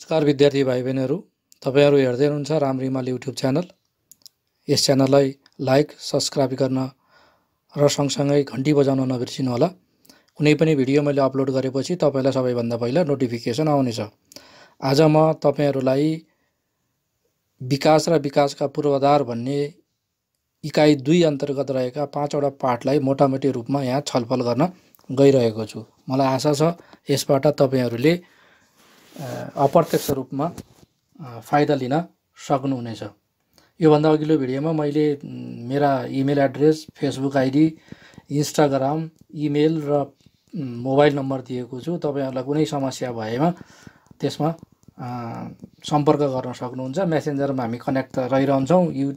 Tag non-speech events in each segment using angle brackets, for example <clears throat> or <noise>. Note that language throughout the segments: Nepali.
नमस्कार विद्यार्थी भाइ बहिनीहरू तपाईँहरू हेर्दै हुनुहुन्छ राम रिमाल युट्युब च्यानल यस च्यानललाई लाइक सब्सक्राइब गर्न र सँगसँगै घन्टी बजाउन नबिर्सिनु होला कुनै पनि भिडियो मैले अपलोड गरेपछि तपाईँलाई सबैभन्दा पहिला नोटिफिकेसन आउनेछ आज म तपाईँहरूलाई विकास र विकासका पूर्वाधार भन्ने इकाइ दुई अन्तर्गत रहेका पाँचवटा पाठलाई मोटामोटी रूपमा यहाँ छलफल गर्न गइरहेको छु मलाई आशा छ यसबाट तपाईँहरूले अप्रत्यक्ष रूपमा फाइदा लिन सक्नुहुनेछ योभन्दा अघिल्लो भिडियोमा मैले मेरा email address Facebook ID Instagram email र मोबाइल नम्बर दिएको छु तपाईँहरूलाई कुनै समस्या भएमा त्यसमा सम्पर्क गर्न सक्नुहुन्छ मेसेन्जरमा हामी कनेक्ट त रहिरहन्छौँ यु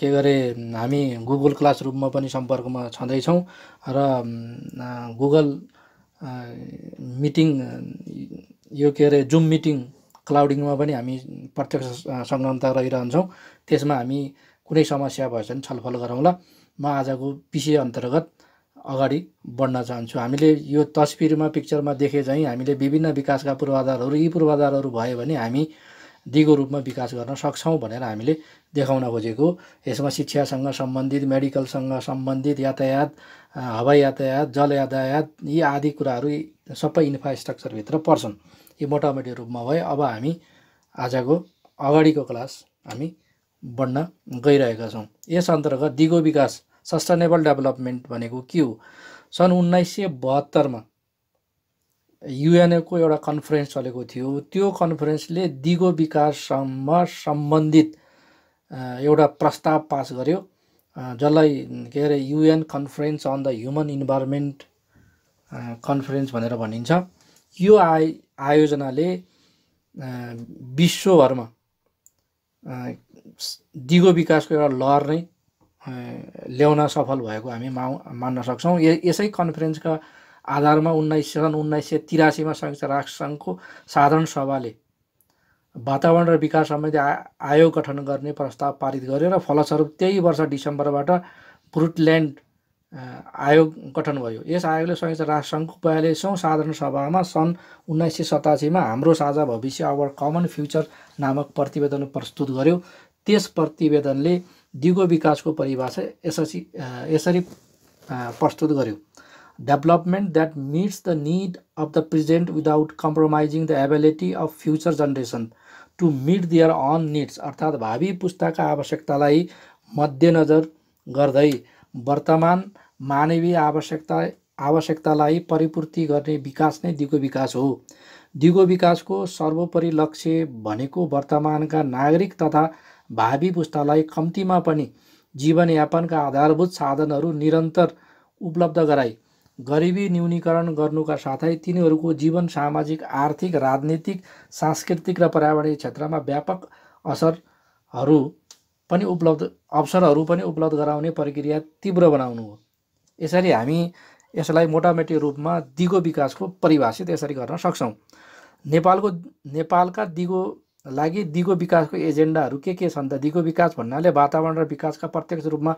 के गरे हामी गुगल क्लास रुममा पनि सम्पर्कमा छँदैछौँ र गुगल मिटिङ यो के अरे जुम मिटिङ क्लाउडिङमा पनि हामी प्रत्यक्ष संलग्नता रहिरहन्छौँ त्यसमा हामी कुनै समस्या भएछ भने छलफल गरौँला म आजको विषय अन्तर्गत अगाडि बढ्न चाहन्छु हामीले यो तस्विरमा पिक्चरमा देखे चाहिँ हामीले विभिन्न विकासका पूर्वाधारहरू यी पूर्वाधारहरू भयो भने हामी दिगो रूपमा विकास गर्न सक्छौँ भनेर हामीले देखाउन खोजेको यसमा शिक्षासँग सम्बन्धित मेडिकलसँग सम्बन्धित यातायात हवाई यातायात जल यातायात यी आदि कुराहरू सबै इन्फ्रास्ट्रक्चरभित्र पर्छन् यी मोटामोटी रूपमा भए अब हामी आजको अगाडिको क्लास हामी बढ्न गइरहेका छौँ यस अन्तर्गत दिगो विकास सस्टेनेबल डेभलपमेन्ट भनेको के हो सन् उन्नाइस सय बहत्तरमा युएनएको एउटा कन्फरेन्स चलेको थियो त्यो कन्फरेन्सले दिगो विकाससम्म सम्बन्धित एउटा प्रस्ताव पास गर्यो जसलाई के अरे UN conference on the human environment conference भनेर भनिन्छ यो आय आयोजनाले विश्वभरमा दिगो विकासको एउटा लहर नै ल्याउन सफल भएको हामी मा मान्न सक्छौँ यसै कन्फरेन्सका आधारमा उन्नाइस सन् उन्नाइस सय तिरासीमा संयुक्त राष्ट्रसङ्घको साधारण सभाले वातावरण र विकास सम्बन्धी आयोग गठन गर्ने प्रस्ताव पारित गर्यो र फलस्वरूप त्यही वर्ष डिसेम्बरबाट ब्रुटल्यान्ड आयोग गठन भयो यस आयोगले संयुक्त राष्ट्रसङ्घको बयालिसौँ साधारण सभामा सन् उन्नाइस सय सतासीमा हाम्रो साझा भविष्य आवर कमन फ्युचर नामक प्रतिवेदन प्रस्तुत गर्यो त्यस प्रतिवेदनले दिगो विकासको परिभाषा यसरी यसरी प्रस्तुत गर्यो development that meets the need of the present without compromising the ability of future generation to meet their own needs अर्थात् भावी पुस्ताका आवश्यकतालाई मध्यनजर गर्दै वर्तमान मानवीय आवश्यकता आवश्यकतालाई परिपूर्ति गर्ने विकास नै दिगो विकास हो दिगो विकासको सर्वोपरि लक्ष्य भनेको वर्तमानका नागरिक तथा भावी पुस्तालाई कम्तीमा पनि जीवनयापनका आधारभूत साधनहरू निरन्तर उपलब्ध गराई गरिबी न्यूनीकरण गर्नुका साथै तिनीहरूको जीवन सामाजिक आर्थिक राजनीतिक सांस्कृतिक र पर्यावरणीय क्षेत्रमा व्यापक असरहरू पनि उपलब्ध अवसरहरू पनि उपलब्ध गराउने प्रक्रिया तीव्र बनाउनु हो यसरी हामी यसलाई मोटामोटी रूपमा दिगो विकासको परिभाषित यसरी गर्न सक्छौँ नेपालको नेपालका दिगो लागि दिगो विकासको एजेन्डाहरू के के छन् त दिगो विकास भन्नाले वातावरण र विकासका प्रत्यक्ष रूपमा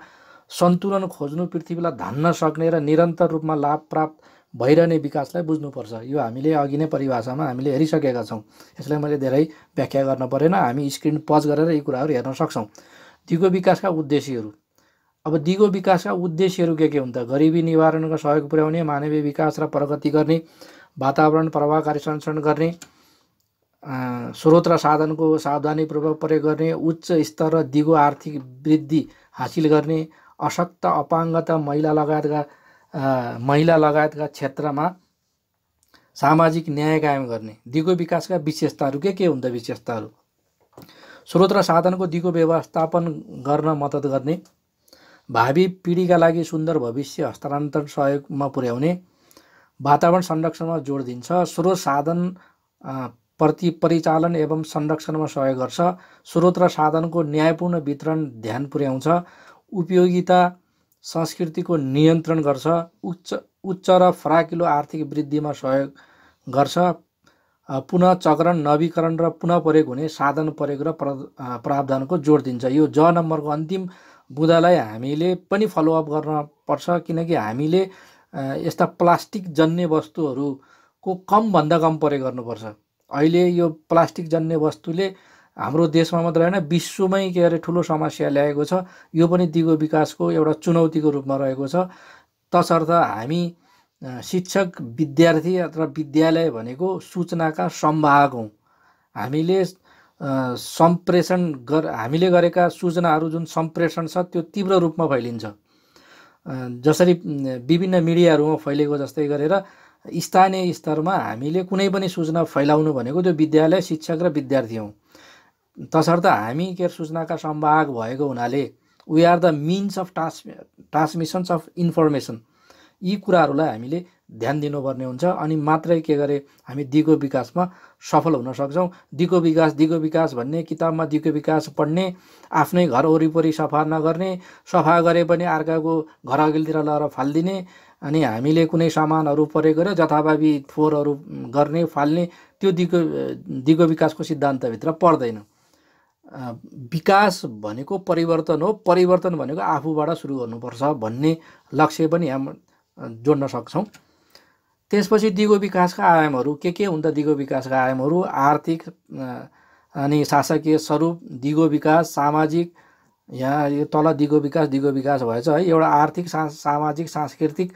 सन्तुलन खोज्नु पृथ्वीलाई धान्न सक्ने र निरन्तर रूपमा लाभ प्राप्त भइरहने विकासलाई बुझ्नुपर्छ यो हामीले अघि नै परिभाषामा हामीले हेरिसकेका छौँ यसलाई मैले धेरै व्याख्या गर्न परेन हामी स्क्रिन पज गरेर यी कुराहरू हेर्न सक्छौँ दिगो विकासका उद्देश्यहरू अब दिगो विकासका उद्देश्यहरू के के हुन् त गरिबी निवारणको सहयोग पुर्याउने मानवीय विकास र प्रगति गर्ने वातावरण प्रभावकारी संरक्षण गर्ने स्रोत र साधनको सावधानीपूर्वक प्रयोग गर्ने उच्च स्तर र दिगो आर्थिक वृद्धि हासिल गर्ने अशक्त अपाङ्गता महिला लगायतका महिला लगायतका क्षेत्रमा सामाजिक न्याय कायम गर्ने दिगो विकासका विशेषताहरू के के हुन्छ विशेषताहरू स्रोत र साधनको दिगो व्यवस्थापन गर्न मद्दत गर्ने भावी पिँढीका लागि सुन्दर भविष्य हस्तान्तरण सहयोगमा पुर्याउने वातावरण संरक्षणमा जोड दिन्छ स्रोत साधन प्रति परिचालन एवं संरक्षणमा सहयोग गर्छ स्रोत र साधनको न्यायपूर्ण वितरण ध्यान पुर्याउँछ उपयोगिता संस्कृतिको नियन्त्रण गर्छ उच्च उच्च र फराकिलो आर्थिक वृद्धिमा सहयोग गर्छ पुनः चक्रण नवीकरण र पुनः प्रयोग हुने साधन प्रयोग र प्रावधानको जोड दिन्छ यो ज नम्बरको अन्तिम बुँदालाई हामीले पनि फलोअप गर्न पर्छ किनकि हामीले यस्ता प्लास्टिक जन्य वस्तुहरूको कमभन्दा कम प्रयोग गर्नुपर्छ अहिले यो प्लास्टिक जन्य वस्तुले हाम्रो देशमा मात्र होइन विश्वमै के अरे ठुलो समस्या ल्याएको छ यो पनि दिगो विकासको एउटा चुनौतीको रूपमा रहेको छ तसर्थ हामी शिक्षक विद्यार्थी अथवा विद्यालय भनेको सूचनाका सम्भाग हौँ हामीले सम्प्रेषण गर हामीले गरेका सूचनाहरू जुन सम्प्रेषण छ त्यो तीव्र रूपमा फैलिन्छ जसरी विभिन्न मिडियाहरूमा फैलिएको जस्तै गरेर स्थानीय स्तरमा हामीले कुनै पनि सूचना फैलाउनु भनेको त्यो विद्यालय शिक्षक र विद्यार्थी हौँ तसर्थ हामी के सूचनाका सम्भाग भएको हुनाले we are the means of trans transmissions of information यी कुराहरूलाई हामीले ध्यान दिनुपर्ने हुन्छ अनि मात्रै के गरे हामी दिगो विकासमा सफल हुन सक्छौँ दिगो विकास दिगो विकास भन्ने किताबमा दिगो विकास पढ्ने आफ्नै घर वरिपरि सफा नगर्ने सफा गरे पनि अर्काको घर अघिल्तिर लगाएर फालिदिने अनि हामीले कुनै सामानहरू परेको गरेर जथाभावी फोहोरहरू गर्ने फाल्ने त्यो दिगो दिगो विकासको सिद्धान्तभित्र पर्दैन विकास भनेको परिवर्तन हो परिवर्तन भनेको आफूबाट सुरु गर्नुपर्छ भन्ने लक्ष्य पनि हामी जोड्न सक्छौँ त्यसपछि दिगो विकासका आयामहरू के के हुन् त दिगो विकासका आयामहरू आर्थिक अनि शासकीय स्वरूप दिगो विकास सामाजिक यहाँ यो तल दिगो विकास दिगो विकास भएछ है एउटा आर्थिक सा सामाजिक सांस्कृतिक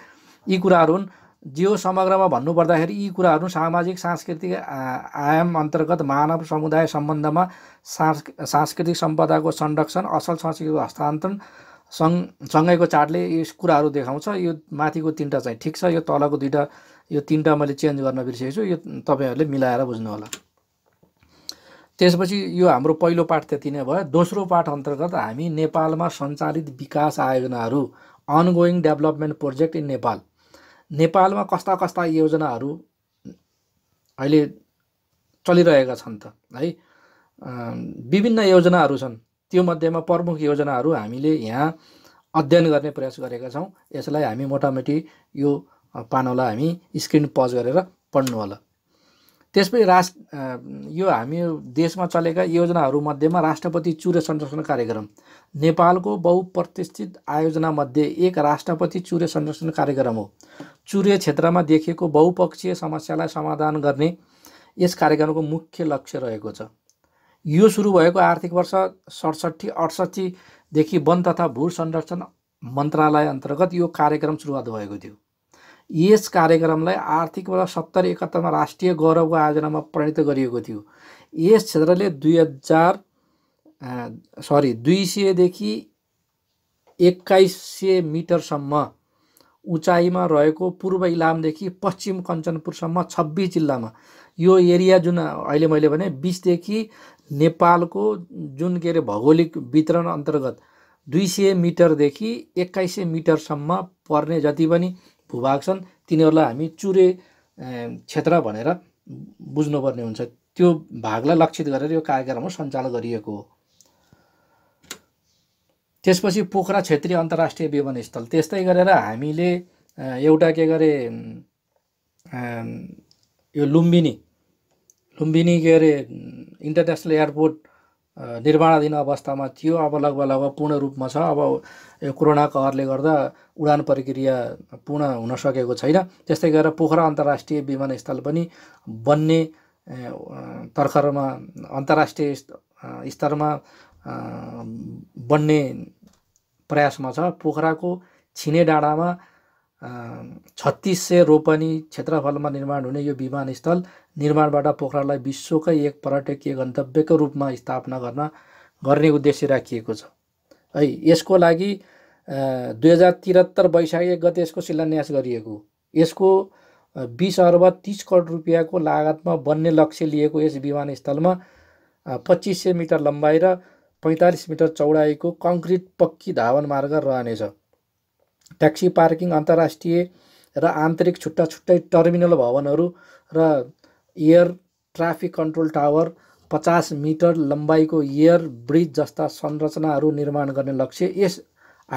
यी कुराहरू हुन् जियो समग्रमा भन्नुपर्दाखेरि यी कुराहरू सामाजिक सांस्कृतिक आयाम अन्तर्गत मानव समुदाय सम्बन्धमा सांस्कृतिक सम्पदाको संरक्षण असल संस्कृतिको हस्तान्तरण सँग सँगैको चाडले यस कुराहरू देखाउँछ यो माथिको तिनवटा चाहिँ ठिक छ यो तलको दुईवटा यो तिनवटा मैले चेन्ज गर्न बिर्सेको छु यो तपाईँहरूले मिलाएर बुझ्नु होला त्यसपछि यो हाम्रो पहिलो पाठ त्यति नै भयो दोस्रो पाठ अन्तर्गत हामी नेपालमा सञ्चालित विकास आयोजनाहरू ongoing development project in Nepal नेपालमा कस्ता कस्ता योजनाहरू अहिले चलिरहेका छन् त है विभिन्न योजनाहरू छन् त्यो मध्येमा प्रमुख योजनाहरू हामीले यहाँ अध्ययन गर्ने प्रयास गरेका छौँ यसलाई हामी मोटामोटी यो पानोलाई हामी स्क्रिन पज गरेर पढ्नु होला त्यसपछि राष्ट्र यो हामी देशमा चलेका योजनाहरूमध्येमा राष्ट्रपति चुरे संरक्षण कार्यक्रम नेपालको बहुप्रतिष्ठित आयोजनामध्ये एक राष्ट्रपति चुरे संरक्षण कार्यक्रम हो चुरे क्षेत्रमा देखिएको बहुपक्षीय समस्यालाई समाधान गर्ने यस कार्यक्रमको मुख्य लक्ष्य रहेको छ यो सुरु भएको आर्थिक वर्ष सडसठी अडसठीदेखि वन तथा भू संरक्षण मन्त्रालय अन्तर्गत यो कार्यक्रम सुरुवात भएको थियो यस कार्यक्रमलाई आर्थिक वर्ष सत्तर एकहत्तरमा राष्ट्रिय गौरवको आयोजनामा परिणत गरिएको थियो यस क्षेत्रले दुई हजार सरी दुई सयदेखि एक्काइस सय मिटरसम्म उचाइमा रहेको पूर्व इलामदेखि पश्चिम कञ्चनपुरसम्म छब्बिस जिल्लामा यो एरिया जुन अहिले मैले भने बिसदेखि नेपालको जुन के अरे भौगोलिक वितरण अन्तर्गत दुई सय मिटरदेखि एक्काइस सय मिटरसम्म पर्ने जति पनि भूभाग छन् तिनीहरूलाई हामी चुरे क्षेत्र भनेर बुझ्नुपर्ने हुन्छ त्यो भागलाई लक्षित गरेर यो कार्यक्रम सञ्चालन गरिएको हो त्यसपछि पोखरा क्षेत्रीय अन्तर्राष्ट्रिय विमानस्थल त्यस्तै गरेर हामीले एउटा के गरे यो लुम्बिनी लुम्बिनी के अरे इन्टरनेसनल एयरपोर्ट निर्माणाधीन अवस्थामा थियो अब लगभग लगभग पूर्ण रूपमा छ अब यो कोरोना कहरले गर्दा उडान प्रक्रिया पूर्ण हुन सकेको छैन त्यस्तै गरेर पोखरा अन्तर्राष्ट्रिय विमानस्थल पनि बन्ने तर्खरमा अन्तर्राष्ट्रिय स्तरमा बन्ने प्रयासमा छ पोखराको छिने डाँडामा छत्तिस सय रोपनी क्षेत्रफलमा निर्माण हुने यो विमानस्थल निर्माणबाट पोखरालाई विश्वकै एक पर्यटकीय गन्तव्यको रूपमा स्थापना गर्न गर्ने उद्देश्य राखिएको छ है यसको लागि दुई हजार त्रिहत्तर वैशाख एक गते यसको शिलान्यास गरिएको यसको बिस अर्ब तिस करोड रुपियाँको लागतमा बन्ने लक्ष्य लिएको यस विमानस्थलमा पच्चिस सय मिटर लम्बाइ र पैँतालिस मिटर चौडाइको कङ्क्रिट पक्की धावन मार्ग रहनेछ ट्याक्सी पार्किङ अन्तर्राष्ट्रिय र आन्तरिक छुट्टा छुट्टै टर्मिनल भवनहरू र एयर ट्राफिक कन्ट्रोल टावर पचास मिटर लम्बाइको एयर ब्रिज जस्ता संरचनाहरू निर्माण गर्ने लक्ष्य यस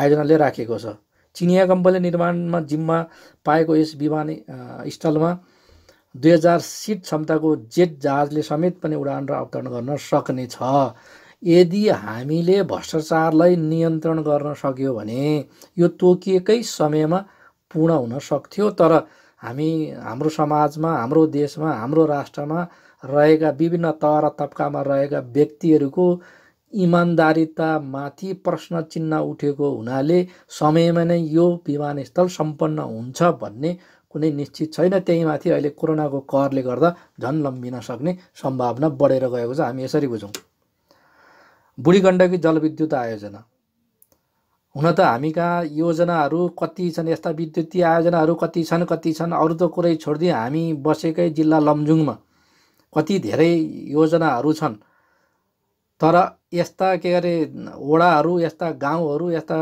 आयोजनाले राखेको छ चिनिया कम्पनीले निर्माणमा जिम्मा पाएको यस विमान स्थलमा दुई हजार सिट क्षमताको जेट जहाजले समेत पनि उडान र अवतरण गर्न सक्नेछ यदि हामीले भ्रष्टाचारलाई नियन्त्रण गर्न सक्यो भने यो तोकिएकै समयमा पूर्ण हुन सक्थ्यो तर हामी हाम्रो समाजमा हाम्रो देशमा हाम्रो राष्ट्रमा रहेका विभिन्न तह र तब्कामा रहेका व्यक्तिहरूको इमान्दारितामाथि प्रश्न चिन्ह उठेको हुनाले समयमा नै यो विमानस्थल सम्पन्न हुन्छ भन्ने कुनै निश्चित छैन त्यहीमाथि अहिले कोरोनाको करले गर्दा झन् लम्बिन सक्ने सम्भावना बढेर गएको छ हामी यसरी बुझौँ बुढी गण्डकी जलविद्युत आयोजना हुन त हामी कहाँ योजनाहरू कति छन् यस्ता विद्युतीय आयोजनाहरू कति छन् कति छन् अरू त कुरै छोडिदिए हामी बसेकै जिल्ला लमजुङमा कति धेरै योजनाहरू छन् तर यस्ता के अरे वडाहरू यस्ता गाउँहरू यस्ता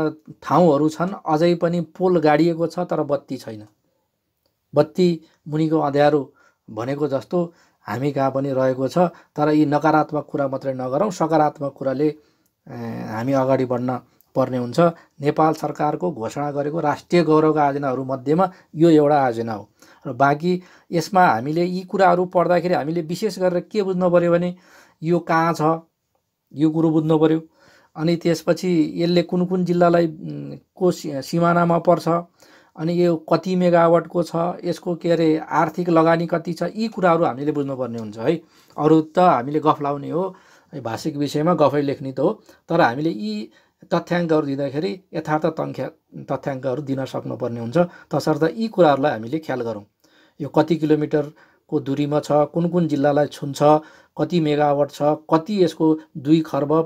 ठाउँहरू छन् अझै पनि पोल गाडिएको छ तर बत्ती छैन बत्ती मुनिको अँध्यारो भनेको जस्तो हामी कहाँ पनि रहेको छ तर यी नकारात्मक कुरा मात्रै नगरौँ सकारात्मक कुराले हामी अगाडि बढ्न पर्ने हुन्छ नेपाल सरकारको घोषणा गरेको राष्ट्रिय गौरवका आयोजनाहरूमध्येमा यो एउटा आयोजना हो र बाँकी यसमा हामीले यी कुराहरू पढ्दाखेरि हामीले विशेष गरेर के बुझ्नु पऱ्यो भने यो कहाँ छ यो कुरो बुझ्नु पऱ्यो अनि त्यसपछि यसले कुन कुन जिल्लालाई को सिमानामा पर्छ अनि यो कति मेगावटको छ यसको के अरे आर्थिक लगानी कति छ यी कुराहरू हामीले बुझ्नुपर्ने हुन्छ है अरू त हामीले गफ लाउने हो भाषिक विषयमा गफै लेख्ने त हो तर हामीले यी तथ्याङ्कहरू दिँदाखेरि यथार्थ तङ्ख्या तथ्याङ्कहरू दिन सक्नुपर्ने हुन्छ तसर्थ यी कुराहरूलाई हामीले ख्याल गरौँ यो कति किलोमिटरको दुरीमा छ कुन कुन जिल्लालाई छुन्छ कति मेगावट छ कति यसको दुई खर्ब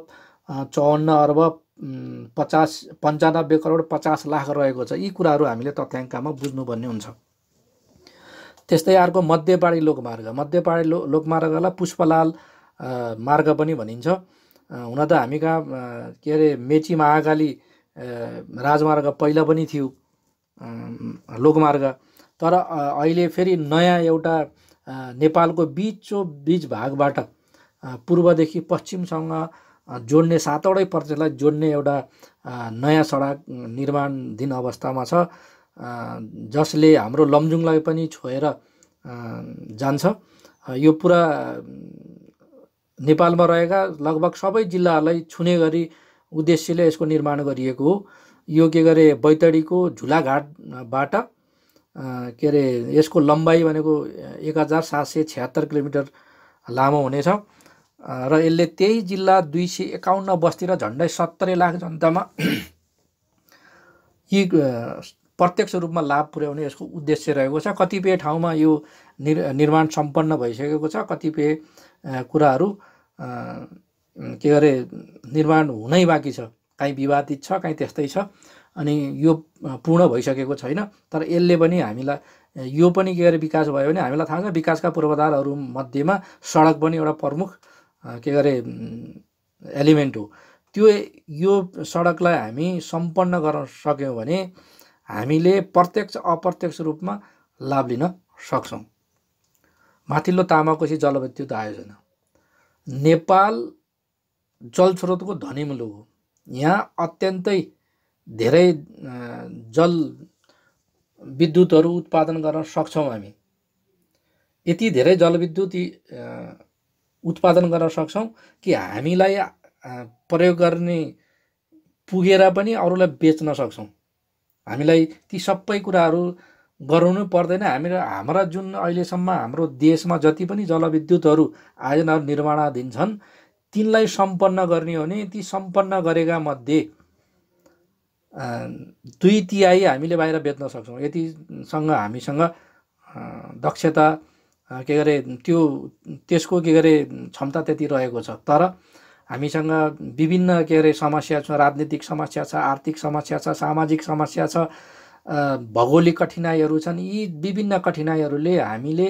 चौवन्न अर्ब पचास पन्चानब्बे करोड पचास लाख रहेको छ यी कुराहरू हामीले तथ्याङ्कमा बुझ्नुपर्ने हुन्छ त्यस्तै अर्को मध्यपाडी लोकमार्ग मध्यपाडी लो लोकमार्गलाई पुष्पलाल मार्ग पनि भनिन्छ हुन त हामी कहाँ के अरे मेची महाकाली राजमार्ग पहिला पनि थियो लोकमार्ग तर अहिले फेरि नयाँ एउटा नेपालको बिचो बिच भागबाट पूर्वदेखि पश्चिमसँग जोड्ने सातवटै प्रदेशलाई जोड्ने एउटा नयाँ सडक निर्माणधीन अवस्थामा छ जसले हाम्रो लमजुङलाई पनि छोएर जान्छ यो पुरा नेपालमा रहेका लगभग सबै जिल्लाहरूलाई छुने गरी उद्देश्यले यसको निर्माण गरिएको हो यो के गरे बैतडीको झुलाघाटबाट के अरे यसको लम्बाइ भनेको एक हजार सात सय छ्यात्तर किलोमिटर लामो हुनेछ र यसले त्यही जिल्ला दुई सय एकाउन्न बस्ती र झन्डै सत्तरी लाख जनतामा यी प्रत्यक्ष रूपमा लाभ पुर्याउने यसको उद्देश्य रहेको छ कतिपय ठाउँमा यो निर् निर्माण सम्पन्न भइसकेको छ कतिपय कुराहरू के अरे निर्माण हुनै बाँकी छ काहीँ विवादित छ काहीँ त्यस्तै छ अनि यो पूर्ण भइसकेको छैन तर यसले पनि हामीलाई यो पनि के अरे विकास भयो भने हामीलाई थाहा छ विकासका पूर्वाधारहरू मध्येमा सडक पनि एउटा प्रमुख के अरे एलिमेन्ट हो त्यो यो सडकलाई हामी सम्पन्न गर्न सक्यौँ भने हामीले प्रत्यक्ष अप्रत्यक्ष रूपमा लाभ लिन सक्छौँ माथिल्लो तामाकोसी जलविद्युत आयोजना नेपाल जलस्रोतको धनी मुलुक हो यहाँ अत्यन्तै धेरै जल विद्युतहरू उत्पादन गर्न सक्छौँ हामी यति धेरै जलविद्युत उत्पादन गर्न सक्छौँ कि हामीलाई प्रयोग गर्ने पुगेर पनि अरूलाई बेच्न सक्छौँ हामीलाई ती सबै कुराहरू गराउनु पर्दैन हामी हाम्रा जुन अहिलेसम्म हाम्रो देशमा जति पनि जलविद्युतहरू आयोजनाहरू निर्माणाधीन छन् तिनलाई सम्पन्न गर्ने हो भने ती सम्पन्न गरेका मध्ये दुई तिहाई हामीले बाहिर बेच्न सक्छौँ यतिसँग हामीसँग दक्षता के अरे त्यो त्यसको के अरे क्षमता त्यति रहेको छ तर हामीसँग विभिन्न के अरे समस्या छ राजनीतिक समस्या छ आर्थिक समस्या छ सामाजिक समस्या छ भौगोलिक कठिनाइहरू छन् यी विभिन्न कठिनाइहरूले हामीले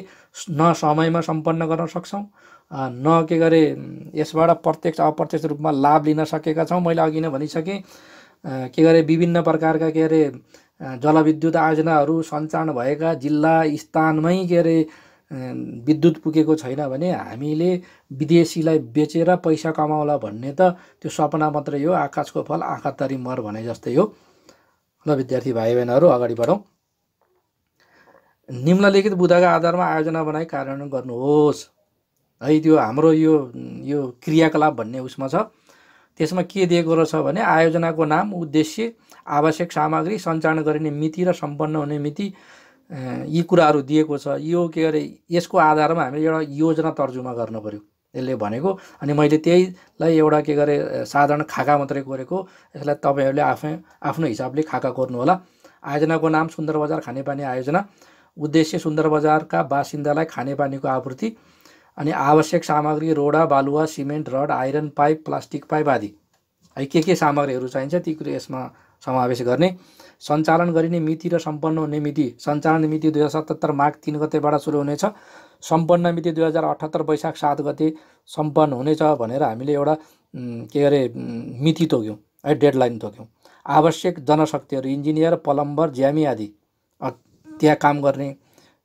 न समयमा सम्पन्न गर्न सक्छौँ न के गरे यसबाट प्रत्यक्ष अप्रत्यक्ष रूपमा लाभ लिन सकेका छौँ मैले अघि नै भनिसकेँ के अरे विभिन्न प्रकारका के अरे जलविद्युत आयोजनाहरू सञ्चालन भएका जिल्ला स्थानमै के अरे विद्युत पुगेको छैन भने हामीले विदेशीलाई बेचेर पैसा कमाउला भन्ने त त्यो सपना मात्रै हो आकाशको फल आँखा तरी मर भने जस्तै हो ल विद्यार्थी भाइ बहिनीहरू अगाडि बढौँ निम्नलिखित बुदाका आधारमा आयोजना बनाई कार्यान्वयन गर्नुहोस् है त्यो हाम्रो यो यो क्रियाकलाप भन्ने उसमा छ त्यसमा के दिएको रहेछ भने आयोजनाको नाम उद्देश्य आवश्यक सामग्री सञ्चालन गरिने मिति र सम्पन्न हुने मिति यी कुराहरू दिएको छ यो के अरे यसको आधारमा हामीले एउटा योजना तर्जुमा गर्नु पऱ्यो यसले भनेको अनि मैले त्यहीलाई एउटा के गरेँ साधारण खाका मात्रै कोरेको यसलाई तपाईँहरूले आफै आफ्नो हिसाबले खाका होला आयोजनाको नाम सुन्दर बजार खानेपानी आयोजना उद्देश्य सुन्दर बजारका बासिन्दालाई खानेपानीको आपूर्ति अनि आवश्यक सामग्री रोडा बालुवा cement rod iron pipe plastic pipe आदि है के के सामग्रीहरू चाहिन्छ ती कुरो यसमा समावेश गर्ने सञ्चालन गरिने मिति र सम्पन्न हुने मिति सञ्चालन मिति दुई हजार सतहत्तर माघ तिन गतेबाट सुरु हुनेछ सम्पन्न मिति दुई हजार अठहत्तर वैशाख सात गते सम्पन्न हुनेछ भनेर हामीले एउटा के अरे मिति तोक्यौँ है डेडलाइन तोक्यौँ आवश्यक जनशक्तिहरू इन्जिनियर प्लम्बर ज्यामी आदि त्यहाँ काम गर्ने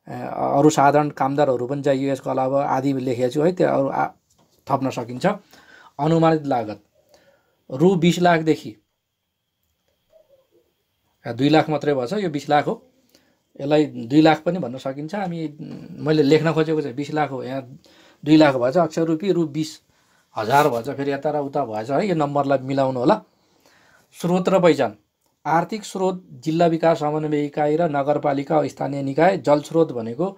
अरू साधारण कामदारहरू पनि चाहियो यसको अलावा आदि लेखेको छु है त्यो अरू थप्न सकिन्छ अनुमानित लागत रु बिस लाखदेखि दुई लाख मात्रै भएछ यो बिस लाख हो यसलाई दुई लाख पनि भन्न सकिन्छ हामी मैले लेख्न खोजेको चाहिँ बिस लाख हो यहाँ दुई लाख भएछ अक्षर रुपियाँ रु बिस हजार भएछ फेरि यता र उता भएछ है यो नम्बरलाई मिलाउनु होला स्रोत र पहिचान आर्थिक स्रोत जिल्ला विकास समन्वय इकाइ र नगरपालिका स्थानीय निकाय जल स्रोत भनेको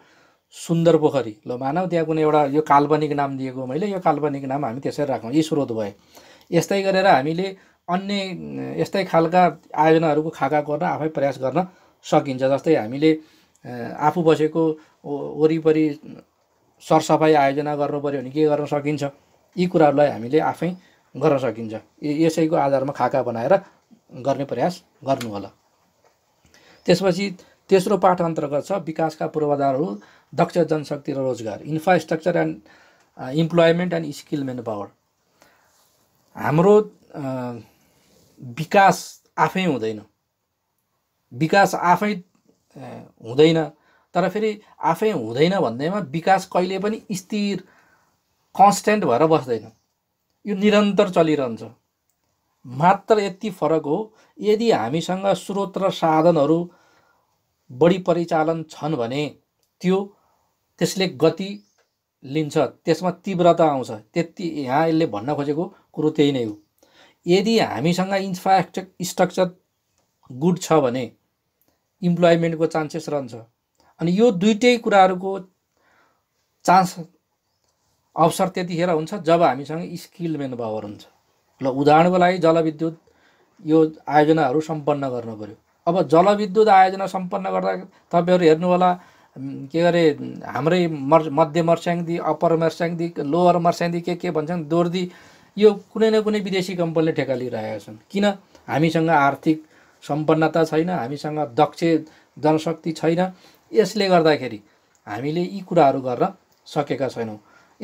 सुन्दर पोखरी लो मानव त्यहाँ कुनै एउटा यो काल्पनिक नाम दिएको मैले यो काल्पनिक नाम हामी त्यसरी राखौँ यी स्रोत भए यस्तै गरेर हामीले अन्य यस्तै खालका आयोजनाहरूको खाका गर्न आफै प्रयास गर्न सकिन्छ जस्तै हामीले आफू बसेको वरिपरि सरसफाइ आयोजना गर्नु पऱ्यो भने के गर्न सकिन्छ यी कुराहरूलाई हामीले आफै गर्न सकिन्छ यसैको आधारमा खाका बनाएर गर्ने प्रयास गर्नु होला त्यसपछि तेस्रो पाठ अन्तर्गत छ विकासका पूर्वाधारहरू दक्ष जनशक्ति र रोजगार infrastructure and employment and skill manpower हाम्रो विकास आफै हुँदैन विकास आफै हुँदैन तर फेरि आफै हुँदैन भन्दैमा विकास कहिले पनि स्थिर कन्सटेन्ट भएर बस्दैन यो निरन्तर चलिरहन्छ मात्र यति फरक हो यदि हामीसँग स्रोत र साधनहरू बढी परिचालन छन् भने त्यो त्यसले गति लिन्छ त्यसमा तीव्रता आउँछ त्यति यहाँ यसले भन्न खोजेको कुरो त्यही नै हो यदि हामीसँग इन्फ्रास्ट्रक स्ट्रक्चर गुड छ भने इम्प्लोइमेन्टको चान्सेस रहन्छ अनि यो दुइटै कुराहरूको चान्स अवसर त्यतिखेर हुन्छ जब हामीसँग स्किल मेन पावर हुन्छ ल उदाहरणको लागि जलविद्युत यो आयोजनाहरू सम्पन्न गर्नु पऱ्यो अब जलविद्युत आयोजना सम्पन्न गर्दा तपाईँहरू हेर्नु होला के अरे हाम्रै मर मध्य मर्स्याङदी अप्पर मर्स्याङदी लोवर मर्स्याङदी के के भन्छन् दोर्दी यो कुनै न कुनै विदेशी कम्पनीले ठेका लिइरहेका छन् किन हामीसँग आर्थिक सम्पन्नता छैन हामीसँग दक्ष जनशक्ति छैन यसले गर्दाखेरि हामीले यी कुराहरू गर्न सकेका छैनौँ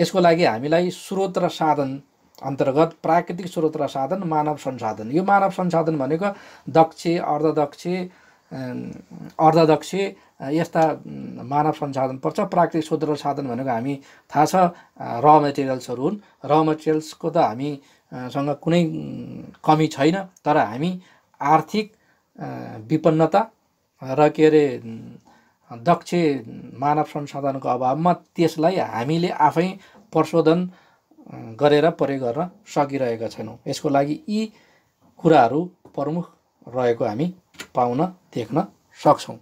यसको लागि हामीलाई स्रोत र साधन अन्तर्गत प्राकृतिक स्रोत र साधन मानव संसाधन यो मानव संसाधन भनेको दक्ष अर्धदक्ष अर्धदक्ष यस्ता मानव संसाधन पर्छ प्राकृतिक स्रोत साधन भनेको हामी थाहा छ र मेटेरियल्सहरू हुन् र मेटेरियल्सको त हामीसँग कुनै कमी छैन तर हामी आर्थिक विपन्नता र के अरे दक्ष मानव संसाधनको अभावमा त्यसलाई हामीले आफै प्रशोधन गरेर प्रयोग गर्न सकिरहेका छैनौँ यसको लागि यी कुराहरू प्रमुख रहेको हामी पाउन देख्न सक्छौँ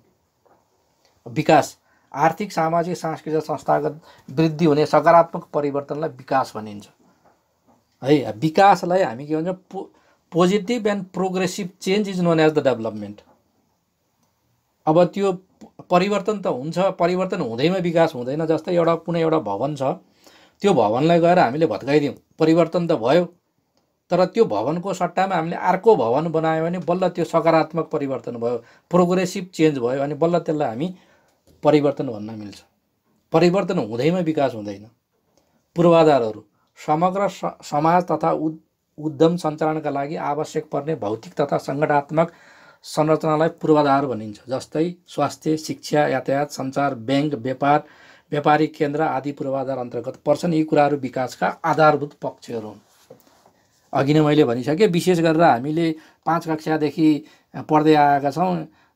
विकास आर्थिक सामाजिक सांस्कृतिक संस्थागत वृद्धि हुने सकारात्मक परिवर्तनलाई विकास भनिन्छ है विकासलाई हामी के भन्छौँ पो positive and progressive change is known as the development अब त्यो परिवर्तन त हुन्छ परिवर्तन हुँदैमा विकास हुँदैन जस्तै एउटा कुनै एउटा भवन छ त्यो भवनलाई गएर हामीले भत्काइदिउँ परिवर्तन त भयो तर त्यो भवनको सट्टामा हामीले अर्को भवन बनायो भने बल्ल त्यो सकारात्मक परिवर्तन भयो प्रोग्रेसिभ चेन्ज भयो अनि बल्ल त्यसलाई हामी परिवर्तन भन्न मिल्छ परिवर्तन हुँदैमा विकास हुँदैन पूर्वाधारहरू समग्र समाज तथा उद्यम सञ्चालनका लागि आवश्यक पर्ने भौतिक तथा सङ्गठनात्मक संरचनालाई पूर्वाधार भनिन्छ जस्तै स्वास्थ्य शिक्षा यातायात सञ्चार ब्याङ्क व्यापार व्यापारिक केन्द्र आदि पूर्वाधार अन्तर्गत पर्छन् यी कुराहरू विकासका आधारभूत पक्षहरू हुन् अघि नै मैले भनिसकेँ विशेष गरेर हामीले पाँच कक्षादेखि पढ्दै आएका छौँ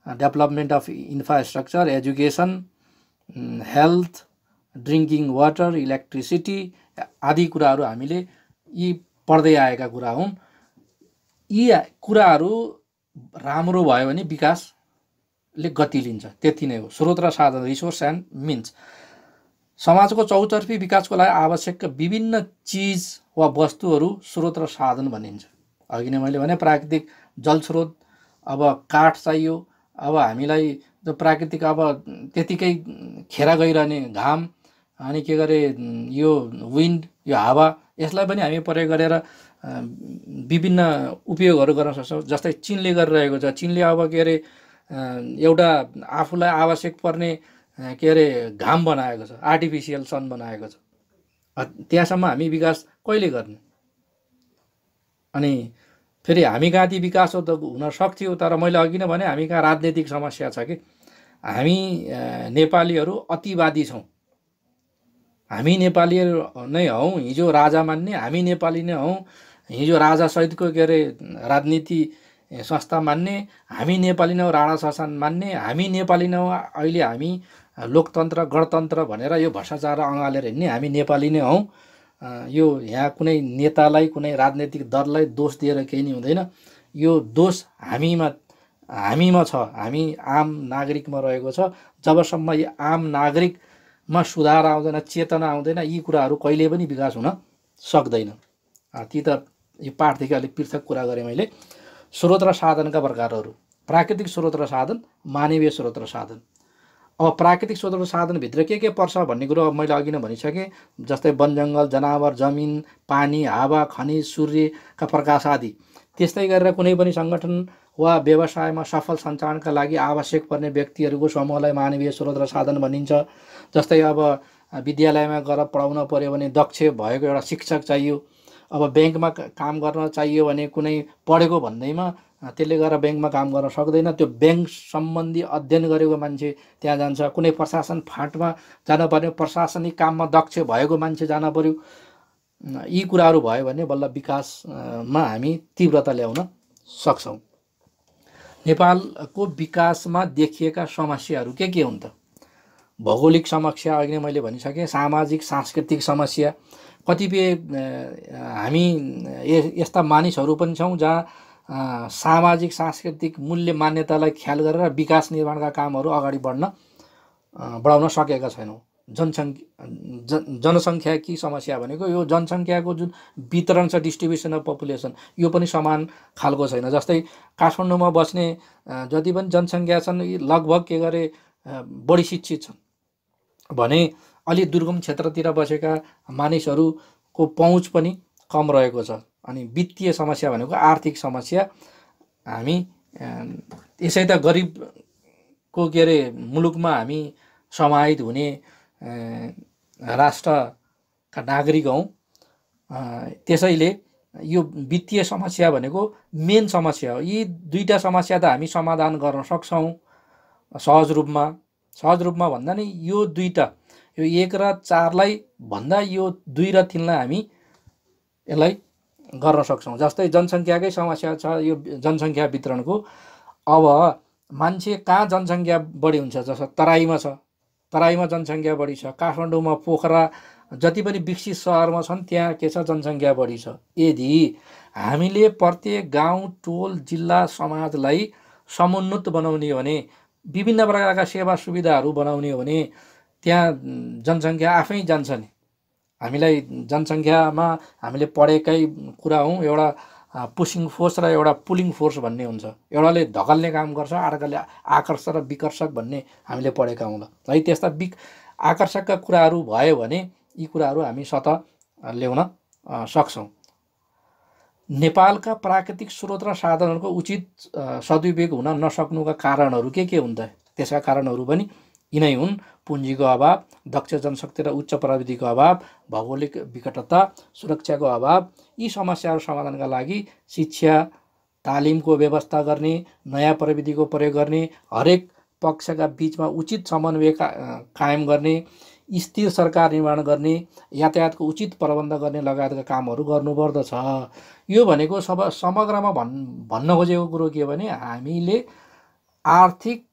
development of infrastructure education health drinking water electricity आदि कुराहरू हामीले यी पढ्दै आएका कुरा हुन् यी कुराहरू राम्रो भयो भने विकासले गति लिन्छ त्यति नै हो स्रोत र साधन रिसोर्स एन्ड मिन्स समाजको चौतर्फी विकासको लागि आवश्यक विभिन्न चिज वा वस्तुहरू स्रोत र साधन भनिन्छ अघि नै मैले भने प्राकृतिक जलस्रोत अब काठ चाहियो अब हामीलाई जो प्राकृतिक अब त्यतिकै खेर गइरहने घाम अनि के गरे यो विन्ड यो हावा यसलाई पनि हामी प्रयोग गरेर विभिन्न उपयोगहरू गर्न सक्छौँ जस्तै चिनले गरिरहेको छ चिनले अब के अरे एउटा आफूलाई आवश्यक पर्ने के अरे घाम बनाएको छ आर्टिफिसियल सन बनाएको छ त्यहाँसम्म हामी विकास कहिले गर्ने अनि फेरि हामी कहाँ ती विकास त हुन सक्थ्यो तर मैले अघि नै भने हामी कहाँ राजनैतिक समस्या छ कि हामी नेपालीहरू अतिवादी छौँ हामी नेपाली नै हौ हिजो राजा मान्ने हामी नेपाली नै हौ हिजो राजासहितको के अरे राजनीति संस्था मान्ने हामी नेपाली नै राणा शासन मान्ने हामी नेपाली नै अहिले हामी लोकतन्त्र गणतन्त्र भनेर यो भ्रष्टाचार अँगालेर हिँड्ने हामी नेपाली नै हौँ यो यहाँ कुनै नेतालाई कुनै राजनैतिक दललाई दोष दिएर केही नै हुँदैन यो दोष हामीमा हामीमा छ हामी आम नागरिकमा रहेको छ जबसम्म यो आम नागरिकमा सुधार आउँदैन चेतना आउँदैन यी कुराहरू कहिले पनि विकास हुन सक्दैन ती त यो पाठदेखि अलिक पृथक कुरा गरेँ मैले स्रोत र साधनका प्रकारहरू प्राकृतिक स्रोत र साधन मानवीय स्रोत र साधन अब प्राकृतिक स्रोत साधनभित्र के के पर्छ भन्ने कुरो मैले अघि नै भनिसकेँ जस्तै वन जङ्गल जनावर जमिन पानी हावा खनिज सूर्यका प्रकाश आदि त्यस्तै गरेर कुनै पनि सङ्गठन वा व्यवसायमा सफल सञ्चालनका लागि आवश्यक पर्ने व्यक्तिहरूको समूहलाई मानवीय स्रोत र साधन भनिन्छ जस्तै अब विद्यालयमा गएर पढाउन पऱ्यो भने दक्ष भएको एउटा शिक्षक चाहियो अब ब्याङ्कमा काम गर्न चाहियो भने कुनै पढेको भन्दैमा त्यसले गर्दा ब्याङ्कमा काम गर्न सक्दैन त्यो ब्याङ्क सम्बन्धी अध्ययन गरेको मान्छे त्यहाँ जान्छ कुनै प्रशासन फाँटमा जान पऱ्यो प्रशासनिक काममा दक्ष भएको मान्छे जान पऱ्यो यी कुराहरू भयो भने बल्ल विकासमा हामी तीव्रता ल्याउन सक्छौँ नेपालको विकासमा देखिएका समस्याहरू के के हुन् त भौगोलिक समस्या अघि नै मैले भनिसकेँ सामाजिक सांस्कृतिक समस्या कतिपय हामी यस्ता मानिसहरू पनि छौँ जहाँ सामाजिक सांस्कृतिक मूल्य मान्यतालाई ख्याल गरेर विकास निर्माणका कामहरू अगाडि बढ्न बढाउन सकेका छैनौँ जनसङ्ख्या जन जनसङ्ख्याकी समस्या भनेको यो जनसङ्ख्याको जुन वितरण छ डिस्ट्रिब्युसन अफ पपुलेसन यो पनि समान खालको छैन जस्तै काठमाडौँमा बस्ने जति पनि जनसङ्ख्या छन् लगभग के गरे बढी शिक्षित छन् भने अलि दुर्गम क्षेत्रतिर बसेका मानिसहरूको पहुँच पनि कम रहेको छ अनि वित्तीय समस्या भनेको आर्थिक समस्या हामी यसै त गरिबको के अरे मुलुकमा हामी समाहित हुने राष्ट्रका नागरिक हौँ त्यसैले यो वित्तीय समस्या भनेको मेन समस्या हो यी दुईवटा समस्या त हामी समाधान गर्न सक्छौँ सहज रूपमा सहज रूपमा भन्दा नि यो दुईवटा यो एक र चारलाई भन्दा यो दुई र तिनलाई हामी यसलाई गर्न सक्छौँ जस्तै जनसङ्ख्याकै समस्या छ यो जनसङ्ख्या वितरणको अब मान्छे कहाँ जनसङ्ख्या बढी हुन्छ जस्तो तराईमा छ तराईमा जनसङ्ख्या बढी छ काठमाडौँमा पोखरा जति पनि विकसित सहरमा छन् त्यहाँ के छ जनसङ्ख्या बढी छ यदि हामीले प्रत्येक गाउँ टोल जिल्ला समाजलाई समुन्नत बनाउने हो भने विभिन्न प्रकारका सेवा सुविधाहरू बनाउने हो भने त्यहाँ जनसङ्ख्या आफै जान्छ नि हामीलाई जनसङ्ख्यामा हामीले पढेकै कुरा हौँ एउटा पुसिङ फोर्स र एउटा पुलिङ फोर्स भन्ने हुन्छ एउटाले धकल्ने काम गर्छ अर्काले आकर्ष र विकर्षक भन्ने हामीले पढेका हौँ है त्यस्ता विक आकर्षकका कुराहरू भयो भने यी कुराहरू हामी सतह ल्याउन सक्छौँ नेपालका प्राकृतिक स्रोत र साधनहरूको उचित सदुपयोग हुन नसक्नुका कारणहरू के के हुन्छ त्यसका कारणहरू पनि यिनै हुन् पुँजीको अभाव दक्ष जनशक्ति र उच्च प्रविधिको अभाव भौगोलिक विकटता सुरक्षाको अभाव यी समस्याहरू समाधानका लागि शिक्षा तालिमको व्यवस्था गर्ने नयाँ प्रविधिको प्रयोग गर्ने हरेक पक्षका बिचमा उचित समन्वय कायम गर्ने स्थिर सरकार निर्माण गर्ने यातायातको उचित प्रबन्ध गर्ने लगायतका कामहरू गर्नुपर्दछ यो भनेको सब समग्रमा भन् भन्न खोजेको कुरो के भने हामीले आर्थिक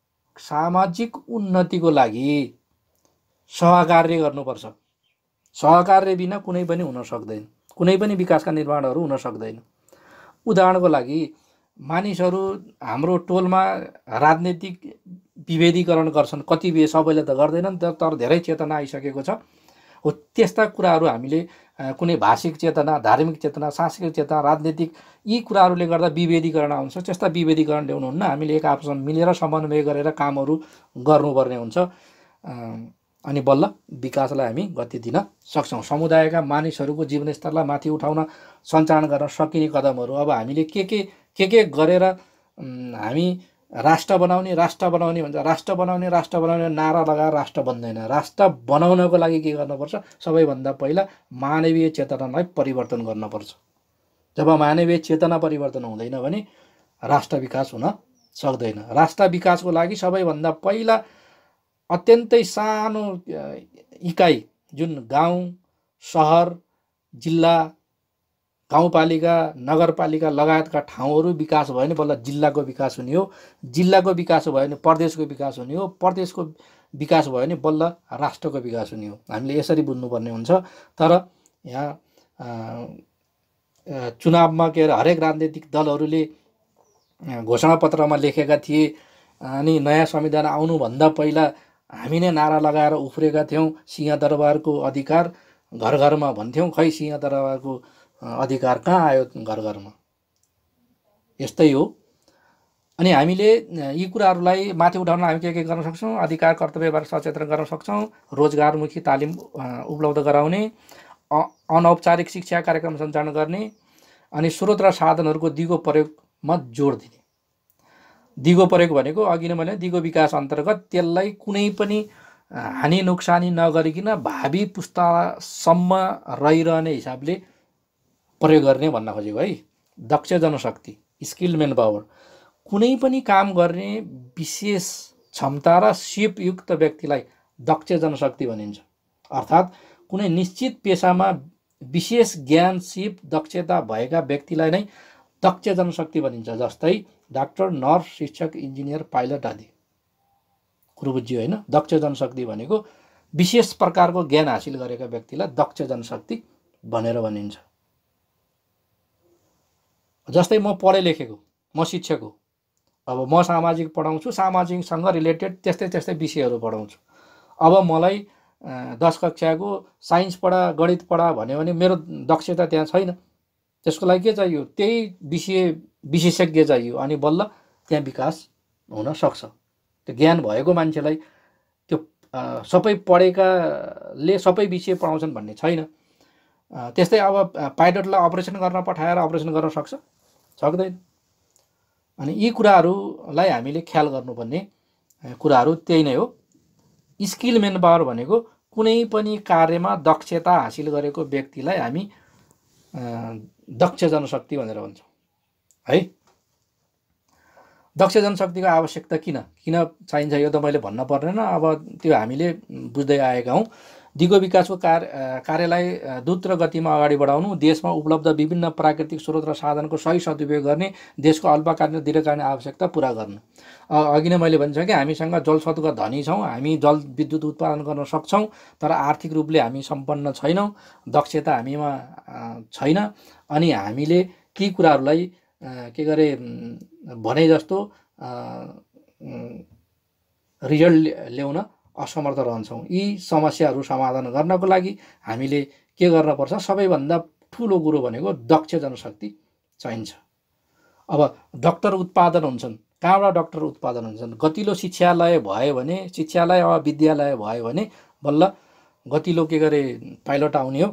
सामाजिक उन्नतिको लागि सहकार्य गर्नुपर्छ सहकार्य बिना कुनै पनि हुन सक्दैन कुनै पनि विकासका निर्माणहरू हुन सक्दैन उदाहरणको लागि मानिसहरू हाम्रो टोलमा राजनीतिक विभेदीकरण गर्छन् कतिपय सबैले त गर्दैनन् तर धेरै चेतना आइसकेको छ हो त्यस्ता कुराहरू हामीले कुनै भाषिक चेतना धार्मिक चेतना सांस्कृतिक चेतना राजनीतिक यी कुराहरूले गर्दा विभेदीकरण आउँछ त्यस्ता विभेदीकरण ल्याउनुहुन्न हामीले एक आपसमा मिलेर समन्वय गरेर कामहरू गर्नुपर्ने हुन्छ अनि बल्ल विकासलाई हामी गति दिन सक्छौँ समुदायका मानिसहरूको जीवनस्तरलाई माथि उठाउन सञ्चालन गर्न सकिने कदमहरू अब हामीले के के के के गरेर हामी राष्ट्र बनाउने राष्ट्र बनाउने भन्छ राष्ट्र बनाउने राष्ट्र बनाउने नारा लगाएर राष्ट्र बन्दैन राष्ट्र बनाउनको लागि के गर्नुपर्छ सबैभन्दा पहिला मानवीय चेतनालाई परिवर्तन गर्नुपर्छ जब मानवीय चेतना परिवर्तन हुँदैन भने राष्ट्र विकास हुन सक्दैन राष्ट्र विकासको लागि सबैभन्दा पहिला अत्यन्तै सानो इकाइ जुन गाउँ सहर जिल्ला गाउँपालिका नगरपालिका लगायतका ठाउँहरू विकास भयो भने बल्ल जिल्लाको विकास हुने हो जिल्लाको विकास भयो भने प्रदेशको विकास हुने हो प्रदेशको विकास भयो भने बल्ल राष्ट्रको विकास हुने हो हामीले यसरी बुझ्नुपर्ने हुन्छ तर यहाँ चुनावमा के अरे हरेक राजनीतिक दलहरूले घोषणापत्रमा लेखेका थिए अनि नयाँ संविधान आउनुभन्दा पहिला हामी नै नारा लगाएर उफ्रेका थियौँ सिंहदरबारको अधिकार घर घरमा भन्थ्यौँ खै सिंहदरबारको अधिकार कहाँ आयो घर घरमा यस्तै हो अनि हामीले यी कुराहरूलाई माथि उठाउन हामी के के गर्न सक्छौँ अधिकार कर्तव्यबाट सचेतन गर्न सक्छौँ रोजगारमुखी तालिम उपलब्ध गराउने अनौपचारिक शिक्षा कार्यक्रम सञ्चालन गर्ने अनि स्रोत र साधनहरूको दिगो प्रयोगमा जोड दिने दिगो परेको भनेको अघि नै मैले दिगो विकास अन्तर्गत त्यसलाई कुनै पनि हानि नोक्सानी नगरिकन भावी पुस्तासम्म रहिरहने हिसाबले प्रयोग गर्ने भन्न खोजेको है दक्ष जनशक्ति स्किल मेन पावर कुनै पनि काम गर्ने विशेष क्षमता र सिपयुक्त व्यक्तिलाई दक्ष जनशक्ति भनिन्छ अर्थात् कुनै निश्चित पेसामा विशेष ज्ञान सिप दक्षता भएका व्यक्तिलाई नै दक्ष जनशक्ति भनिन्छ जस्तै डाक्टर नर्स शिक्षक इन्जिनियर पाइलट आदि कुरो होइन दक्ष जनशक्ति भनेको विशेष प्रकारको ज्ञान हासिल गरेका व्यक्तिलाई दक्ष जनशक्ति भनेर भनिन्छ जस्तै म पढे लेखेको म शिक्षक हो अब म सामाजिक पढाउँछु सामाजिकसँग रिलेटेड त्यस्तै त्यस्तै विषयहरू पढाउँछु अब मलाई दस कक्षाको साइन्स पढा गणित पढा भन्यो भने मेरो दक्षता त्यहाँ छैन त्यसको लागि के चाहियो त्यही विषय विशेषज्ञ चाहियो अनि बल्ल त्यहाँ विकास हुन सक्छ त्यो ज्ञान भएको मान्छेलाई त्यो सबै पढेकाले सबै विषय पढाउँछन् भन्ने छैन त्यस्तै अब पाइलटलाई अपरेसन गर्न पठाएर अपरेसन गर्न सक्छ सक्दैन अनि यी कुराहरूलाई हामीले ख्याल गर्नुपर्ने कुराहरू त्यही नै हो स्किल मेन पावर भनेको कुनै पनि कार्यमा दक्षता हासिल गरेको व्यक्तिलाई हामी दक्ष जनशक्ति भनेर भन्छौँ है दक्ष जनशक्तिको आवश्यकता किन किन चाहिन्छ यो त मैले भन्न पर्दैन अब त्यो हामीले बुझ्दै आएका हौँ दिगो विकासको कार कार्यलाई द्रुत गतिमा अगाडि बढाउनु देशमा उपलब्ध विभिन्न प्राकृतिक स्रोत र साधनको सही सदुपयोग गर्ने देशको अल्पकालीन दीर्घकालीन आवश्यकता पुरा गर्नु अघि नै मैले भनिसकेँ कि हामीसँग जलस्रोतको धनी छौँ हामी जल विद्युत उत्पादन गर्न सक्छौँ तर आर्थिक रूपले हामी सम्पन्न छैनौँ दक्षता हामीमा छैन अनि हामीले ती कुराहरूलाई के गरे भने जस्तो रिजल्ट ल्याउन असमर्थ रहन्छौँ यी समस्याहरू समाधान गर्नको लागि हामीले के गर्नुपर्छ सबैभन्दा ठुलो कुरो भनेको दक्ष जनशक्ति चाहिन्छ अब डक्टर उत्पादन हुन्छन् कहाँबाट डक्टर उत्पादन हुन्छन् गतिलो शिक्षालय भयो भने शिक्षालय वा विद्यालय भयो भने बल्ल गतिलो के गरे पाइलट आउने हो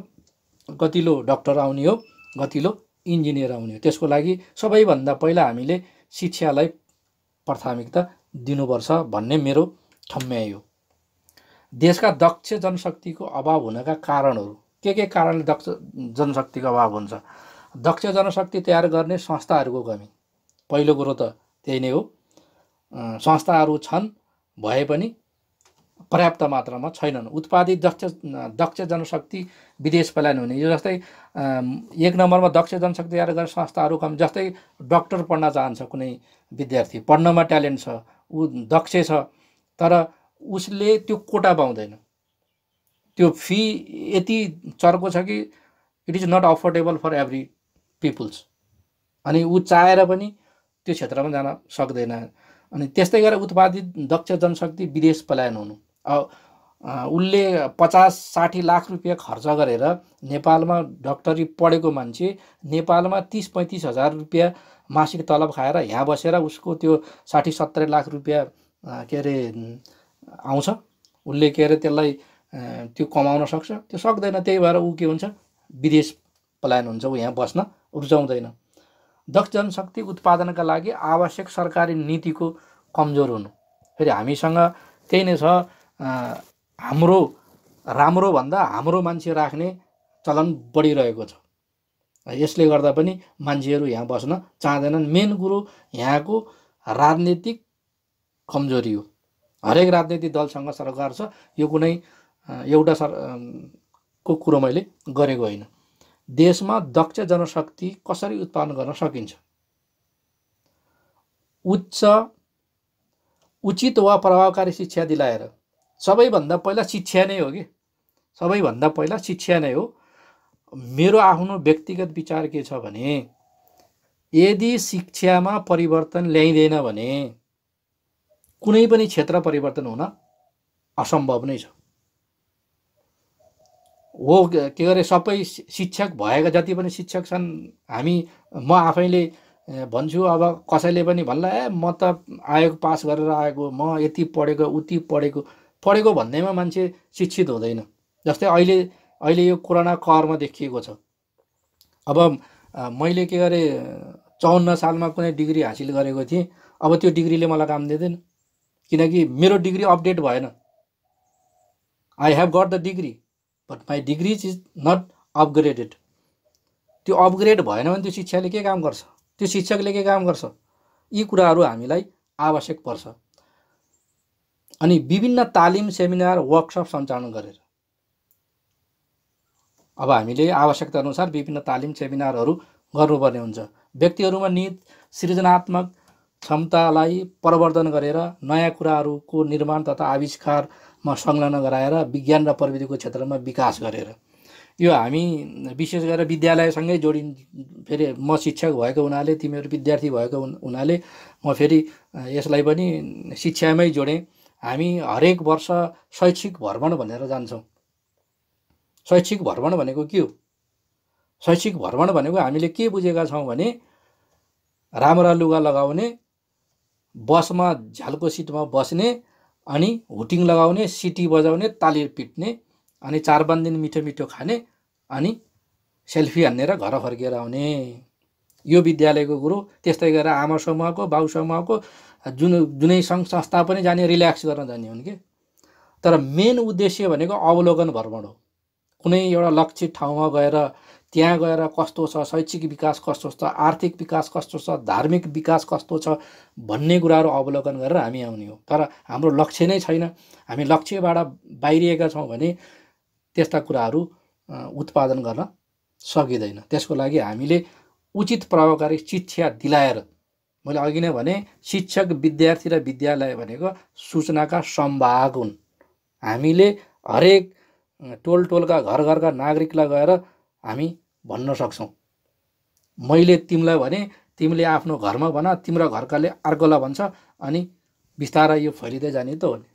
गतिलो डक्टर आउने हो गतिलो इन्जिनियर आउने हो त्यसको लागि सबैभन्दा पहिला हामीले शिक्षालाई प्राथमिकता दिनुपर्छ भन्ने मेरो ठम्म्याइ हो देशका दक्ष जनशक्तिको अभाव हुनका कारणहरू के के कारणले दक्ष जनशक्तिको अभाव हुन्छ दक्ष जनशक्ति तयार गर्ने संस्थाहरूको कमी पहिलो कुरो त त्यही नै हो संस्थाहरू छन् भए पनि पर्याप्त मात्रामा छैनन् उत्पादित दक्ष दक्ष जनशक्ति विदेश पलायन हुने यो जस्तै एक नम्बरमा दक्ष जनशक्ति तयार गर्ने संस्थाहरू कम जस्तै डक्टर पढ्न चाहन्छ कुनै विद्यार्थी पढ्नमा ट्यालेन्ट छ ऊ दक्ष छ तर उसले त्यो कोटा पाउँदैन त्यो फी यति चर्को छ कि it is not affordable for every peoples अनि ऊ चाहेर पनि त्यो क्षेत्रमा जान सक्दैन अनि त्यस्तै गरेर उत्पादित दक्ष जनशक्ति विदेश पलायन हुनु उसले पचास साठी लाख रुपियाँ खर्च गरेर नेपालमा डक्टरी पढेको मान्छे नेपालमा तिस पैँतिस हजार रुपियाँ मासिक तलब खाएर यहाँ बसेर उसको त्यो साठी सत्तरी लाख रुपियाँ के अरे आउँछ उसले के अरे त्यसलाई त्यो कमाउन सक्छ त्यो सक्दैन त्यही भएर ऊ के हुन्छ विदेश प्लान हुन्छ ऊ यहाँ बस्न रुचाउँदैन दक्ष जनशक्ति उत्पादनका लागि आवश्यक सरकारी नीतिको कमजोर हुनु फेरि हामीसँग त्यही नै छ हाम्रो राम्रोभन्दा हाम्रो मान्छे राख्ने चलन बढिरहेको छ यसले गर्दा पनि मान्छेहरू यहाँ बस्न चाहँदैनन् मेन कुरो यहाँको राजनीतिक कमजोरी हो हरेक राजनीतिक दलसँग सरकार छ यो कुनै एउटा सर को कुरो मैले गरेको होइन देशमा दक्ष जनशक्ति कसरी उत्पादन गर्न सकिन्छ उच्च उचित वा प्रभावकारी शिक्षा दिलाएर सबैभन्दा पहिला शिक्षा नै हो कि सबैभन्दा पहिला शिक्षा नै हो मेरो आफ्नो व्यक्तिगत विचार के छ भने यदि शिक्षामा परिवर्तन ल्याइँदैन भने कुनै पनि क्षेत्र परिवर्तन हुन असम्भव नै छ हो के गरे सबै शिक्षक भएका जति पनि शिक्षक छन् हामी म आफैले भन्छु अब कसैले पनि भन्ला ए म त आयोग पास गरेर आएको म यति पढेको उति पढेको पढेको भन्दैमा मान्छे शिक्षित हुँदैन जस्तै अहिले अहिले यो कोरोना कहरमा देखिएको छ अब मैले के गरेँ चौन्न सालमा कुनै डिग्री हासिल गरेको थिएँ अब त्यो डिग्रीले मलाई काम दिँदैन किनकि मेरो डिग्री अपडेट भएन I have got the degree but my degree is not upgraded त्यो अपग्रेड भएन भने त्यो शिक्षाले के काम गर्छ त्यो शिक्षकले के काम गर्छ यी कुराहरू हामीलाई आवश्यक पर्छ अनि विभिन्न तालिम सेमिनार वर्कसप सञ्चालन गरेर अब हामीले आवश्यकता अनुसार विभिन्न तालिम सेमिनारहरू गर्नुपर्ने हुन्छ व्यक्तिहरूमा नित सृजनात्मक क्षमतालाई प्रवर्धन गरेर नयाँ कुराहरूको निर्माण तथा आविष्कारमा संलग्न गराएर विज्ञान र प्रविधिको क्षेत्रमा विकास गरेर यो हामी विशेष गरेर विद्यालयसँगै जोडिन् फेरि म शिक्षक भएको हुनाले तिमीहरू विद्यार्थी भएको हुनाले म फेरि यसलाई पनि शिक्षामै जोडेँ हामी हरेक वर्ष शैक्षिक भ्रमण भनेर जान्छौँ शैक्षिक भ्रमण भनेको के हो शैक्षिक भ्रमण भनेको हामीले के बुझेका छौँ भने राम्रा लुगा लगाउने बसमा झ्यालको सिटमा बस्ने अनि हुटिङ लगाउने सिटी बजाउने तालिर पिट्ने अनि चार पाँच दिन मिठो मिठो खाने अनि सेल्फी हानेर घर फर्किएर आउने यो विद्यालयको कुरो त्यस्तै गरेर आमा समूहको बाउ समूहको जुन जुनै सङ्घ संस्था पनि जाने रिल्याक्स गर्न जाने हुन् कि तर मेन उद्देश्य भनेको अवलोकन भ्रमण हो कुनै एउटा लक्षित ठाउँमा गएर त्यहाँ गएर कस्तो छ शैक्षिक विकास कस्तो छ आर्थिक विकास कस्तो छ धार्मिक विकास कस्तो छ भन्ने कुराहरू अवलोकन गरेर हामी आउने हो तर हाम्रो लक्ष्य नै छैन हामी लक्ष्यबाट बाहिरिएका छौँ भने त्यस्ता कुराहरू उत्पादन गर्न सकिँदैन त्यसको लागि हामीले उचित प्रभावकारी शिक्षा दिलाएर मैले अघि नै भने शिक्षक विद्यार्थी र विद्यालय भनेको सूचनाका सम्भाग हुन् हामीले हरेक टोल टोलका घर घरका नागरिकलाई गएर हामी भन्न सक्छौँ मैले तिमीलाई भने तिमीले आफ्नो घरमा भन तिम्रो घरकाले अर्कोलाई भन्छ अनि बिस्तारै यो फैलिँदै जाने त हो नि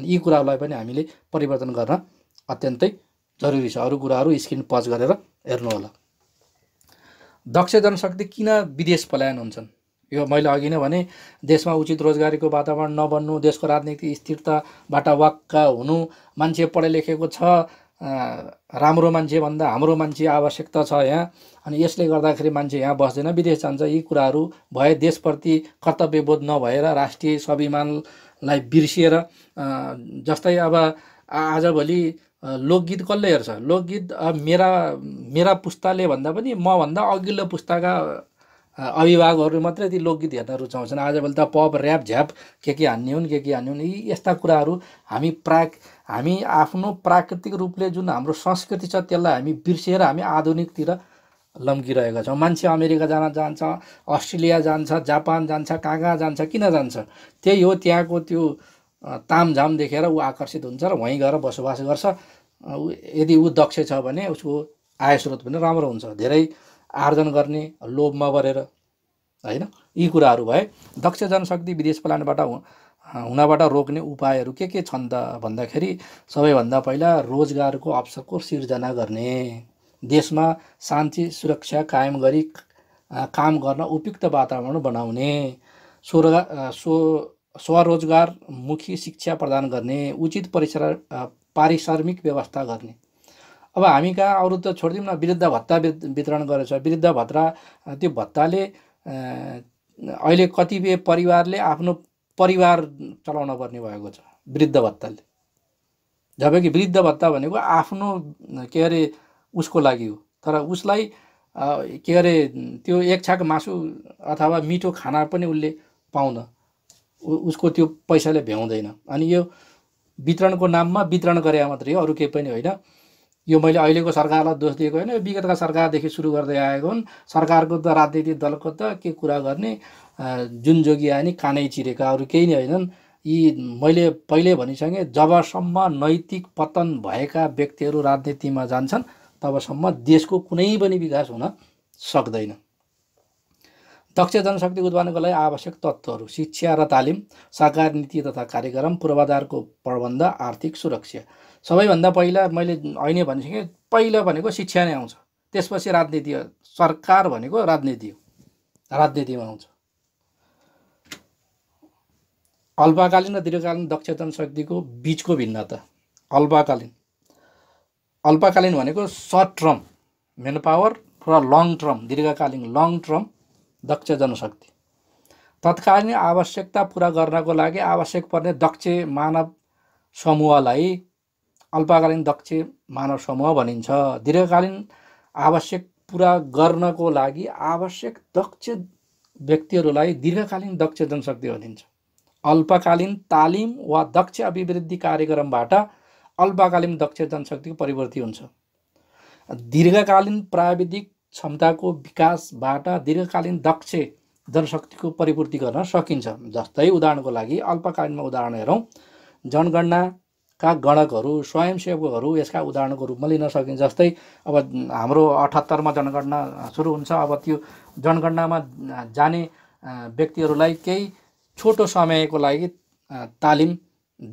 अनि यी कुराहरूलाई पनि हामीले परिवर्तन गर्न अत्यन्तै जरुरी छ अरू कुराहरू स्क्रिन पज गरेर हेर्नुहोला दक्ष जनशक्ति किन विदेश पलायन हुन्छन् यो मैले अघि नै भने देशमा उचित रोजगारीको वातावरण नबन्नु देशको राजनीतिक स्थिरताबाट वाक्क हुनु मान्छे पढे लेखेको छ राम्रो मान्छे भन्दा हाम्रो मान्छे आवश्यकता छ यहाँ अनि यसले गर्दाखेरि मान्छे यहाँ बस्दैन विदेश जान्छ यी कुराहरू भए देशप्रति कर्तव्यबोध नभएर राष्ट्रिय स्वाभिमानलाई बिर्सिएर जस्तै अब आजभोलि लोकगीत कसले हेर्छ लोकगीत मेरा मेरा पुस्ताले भन्दा पनि मभन्दा अघिल्लो पुस्ताका अभिभावकहरू मात्रै ती लोकगीत हेर्न रुचाउँछन् आजभोलि त पप ऱ्याप झ्याप के के हान्ने हुन् के के हान्ने हुन् यी यस्ता कुराहरू हामी प्रा हामी आफ्नो प्राकृतिक रूपले जुन हाम्रो संस्कृति छ त्यसलाई हामी बिर्सिएर हामी आधुनिकतिर लम्किरहेका छौँ मान्छे अमेरिका जान जान्छ अस्ट्रेलिया जान्छ जापान जान्छ कहाँ कहाँ जान्छ किन जान्छ त्यही हो त्यहाँको त्यो तामझाम देखेर ऊ आकर्षित हुन्छ र वहीँ गएर बसोबास गर्छ यदि ऊ दक्ष छ भने उसको आयस्रोत पनि राम्रो हुन्छ धेरै आर्जन गर्ने लोभमा परेर होइन यी कुराहरू भए दक्ष जनशक्ति विदेश पलायनबाट हुनबाट रोक्ने उपायहरू के के छन् त भन्दाखेरि सबैभन्दा पहिला रोजगारको अवसरको सिर्जना गर्ने देशमा शान्ति सुरक्षा कायम गरी काम गर्न उपयुक्त वातावरण बनाउने स्वरोगा स्व स्वरोजगारमुखी शिक्षा प्रदान गर्ने उचित परिसर पारिश्रमिक व्यवस्था गर्ने अब हामी कहाँ अरू त छोडिदिउँ न वृद्ध भत्ता वितरण गरेछ वृद्ध भत्ता त्यो भत्ताले अहिले कतिपय परिवारले आफ्नो परिवार चलाउन पर्ने भएको छ वृद्ध भत्ताले जबकि वृद्ध भत्ता भनेको आफ्नो के अरे उसको लागि हो तर उसलाई के अरे त्यो एक छाक मासु अथवा मिठो खाना पनि उसले पाउँदैन उसको त्यो पैसाले भ्याउँदैन अनि यो वितरणको नाममा वितरण गरे मात्रै हो अरू केही पनि होइन यो मैले अहिलेको सरकारलाई दोष दिएको होइन यो विगतका सरकारदेखि सुरु गर्दै आएको हुन् सरकारको त राजनीतिक दलको त के कुरा गर्ने जुन जोगी आयो कानै चिरेका अरू केही नै होइनन् यी मैले पहिले भनिसकेँ जबसम्म नैतिक पतन भएका व्यक्तिहरू राजनीतिमा जान्छन् तबसम्म देशको कुनै पनि विकास हुन सक्दैन दक्ष जनशक्ति उत्पादनको लागि आवश्यक तत्त्वहरू शिक्षा र तालिम सरकार नीति तथा कार्यक्रम पूर्वाधारको प्रबन्ध आर्थिक सुरक्षा सबैभन्दा पहिला मैले होइन भनिसकेँ पहिला भनेको शिक्षा नै आउँछ त्यसपछि राजनीति सरकार भनेको राजनीति हो राजनीतिमा आउँछ अल्पकालीन र दीर्घकालीन दक्षतम शक्तिको बिचको भिन्नता अल्पकालीन अल्पकालीन भनेको सर्ट टर्म मेन पावर र लङ टर्म दीर्घकालीन लङ टर्म दक्ष जनशक्ति तत्कालीन आवश्यकता पुरा गर्नको लागि आवश्यक पर्ने दक्ष मानव समूहलाई अल्पकालीन दक्ष मानव समूह भनिन्छ दीर्घकालीन आवश्यक पुरा गर्नको लागि आवश्यक दक्ष व्यक्तिहरूलाई दीर्घकालीन दक्ष जनशक्ति भनिन्छ अल्पकालीन तालिम वा दक्ष अभिवृद्धि कार्यक्रमबाट अल्पकालीन दक्ष जनशक्तिको परिवर्ति हुन्छ दीर्घकालीन प्राविधिक क्षमताको विकासबाट दीर्घकालीन दक्ष जनशक्तिको परिपूर्ति गर्न सकिन्छ जस्तै उदाहरणको लागि अल्पकालीनमा उदाहरण हेरौँ जनगणना का गणकहरू स्वयंसेवकहरू यसका उदाहरणको रूपमा लिन सकिन्छ जस्तै अब हाम्रो अठहत्तरमा जनगणना सुरु हुन्छ अब त्यो जनगणनामा जाने व्यक्तिहरूलाई केही छोटो समयको लागि तालिम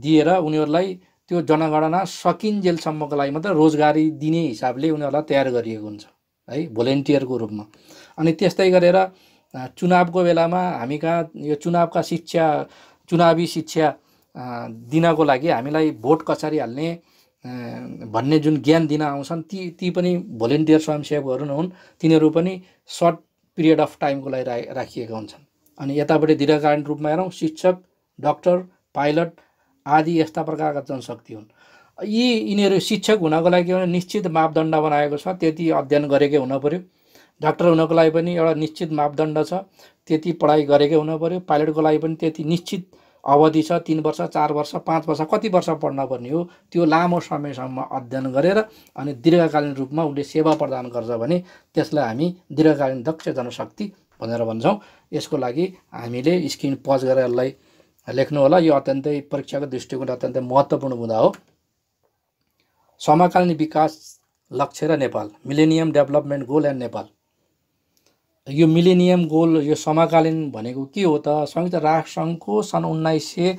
दिएर उनीहरूलाई त्यो जनगणना सकिन्जेलसम्मको लागि मात्र रोजगारी दिने हिसाबले उनीहरूलाई तयार गरिएको हुन्छ है भोलिन्टियरको रूपमा अनि त्यस्तै गरेर चुनावको बेलामा हामी यो चुनावका शिक्षा चुनावी शिक्षा दिनको लागि हामीलाई भोट कचारी हाल्ने भन्ने जुन ज्ञान दिन आउँछन् ती ती पनि भोलिन्टियर स्वयंसेवकहरू नै हुन् तिनीहरू पनि सर्ट पिरियड अफ टाइमको लागि रा राखिएका हुन्छन् अनि यतापट्टि दीर्घकालीन रूपमा हेरौँ शिक्षक डक्टर पाइलट आदि यस्ता प्रकारका जनशक्ति हुन् यी यिनीहरू शिक्षक हुनको लागि एउटा निश्चित मापदण्ड बनाएको छ त्यति अध्ययन गरेकै हुन पऱ्यो डाक्टर हुनको लागि पनि एउटा निश्चित मापदण्ड छ त्यति पढाइ गरेकै हुनु पऱ्यो पाइलटको लागि पनि त्यति निश्चित अवधि छ तिन वर्ष चार वर्ष पाँच वर्ष कति वर्ष पढ्न पर्ने हो त्यो लामो समयसम्म अध्ययन गरेर अनि दीर्घकालीन रूपमा उसले सेवा प्रदान गर्छ भने त्यसलाई हामी दीर्घकालीन दक्ष जनशक्ति भनेर भन्छौँ यसको लागि हामीले स्क्रिन पज गरेर यसलाई लेख्नु होला यो अत्यन्तै परीक्षाको दृष्टिकोण अत्यन्तै महत्त्वपूर्ण हुँदा हो समकालीन विकास लक्ष्य र Nepal millennium development goal and Nepal यो मिलेनियम गोल यो समकालीन भनेको के हो त संयुक्त राष्ट्रसङ्घको सन् उन्नाइस सय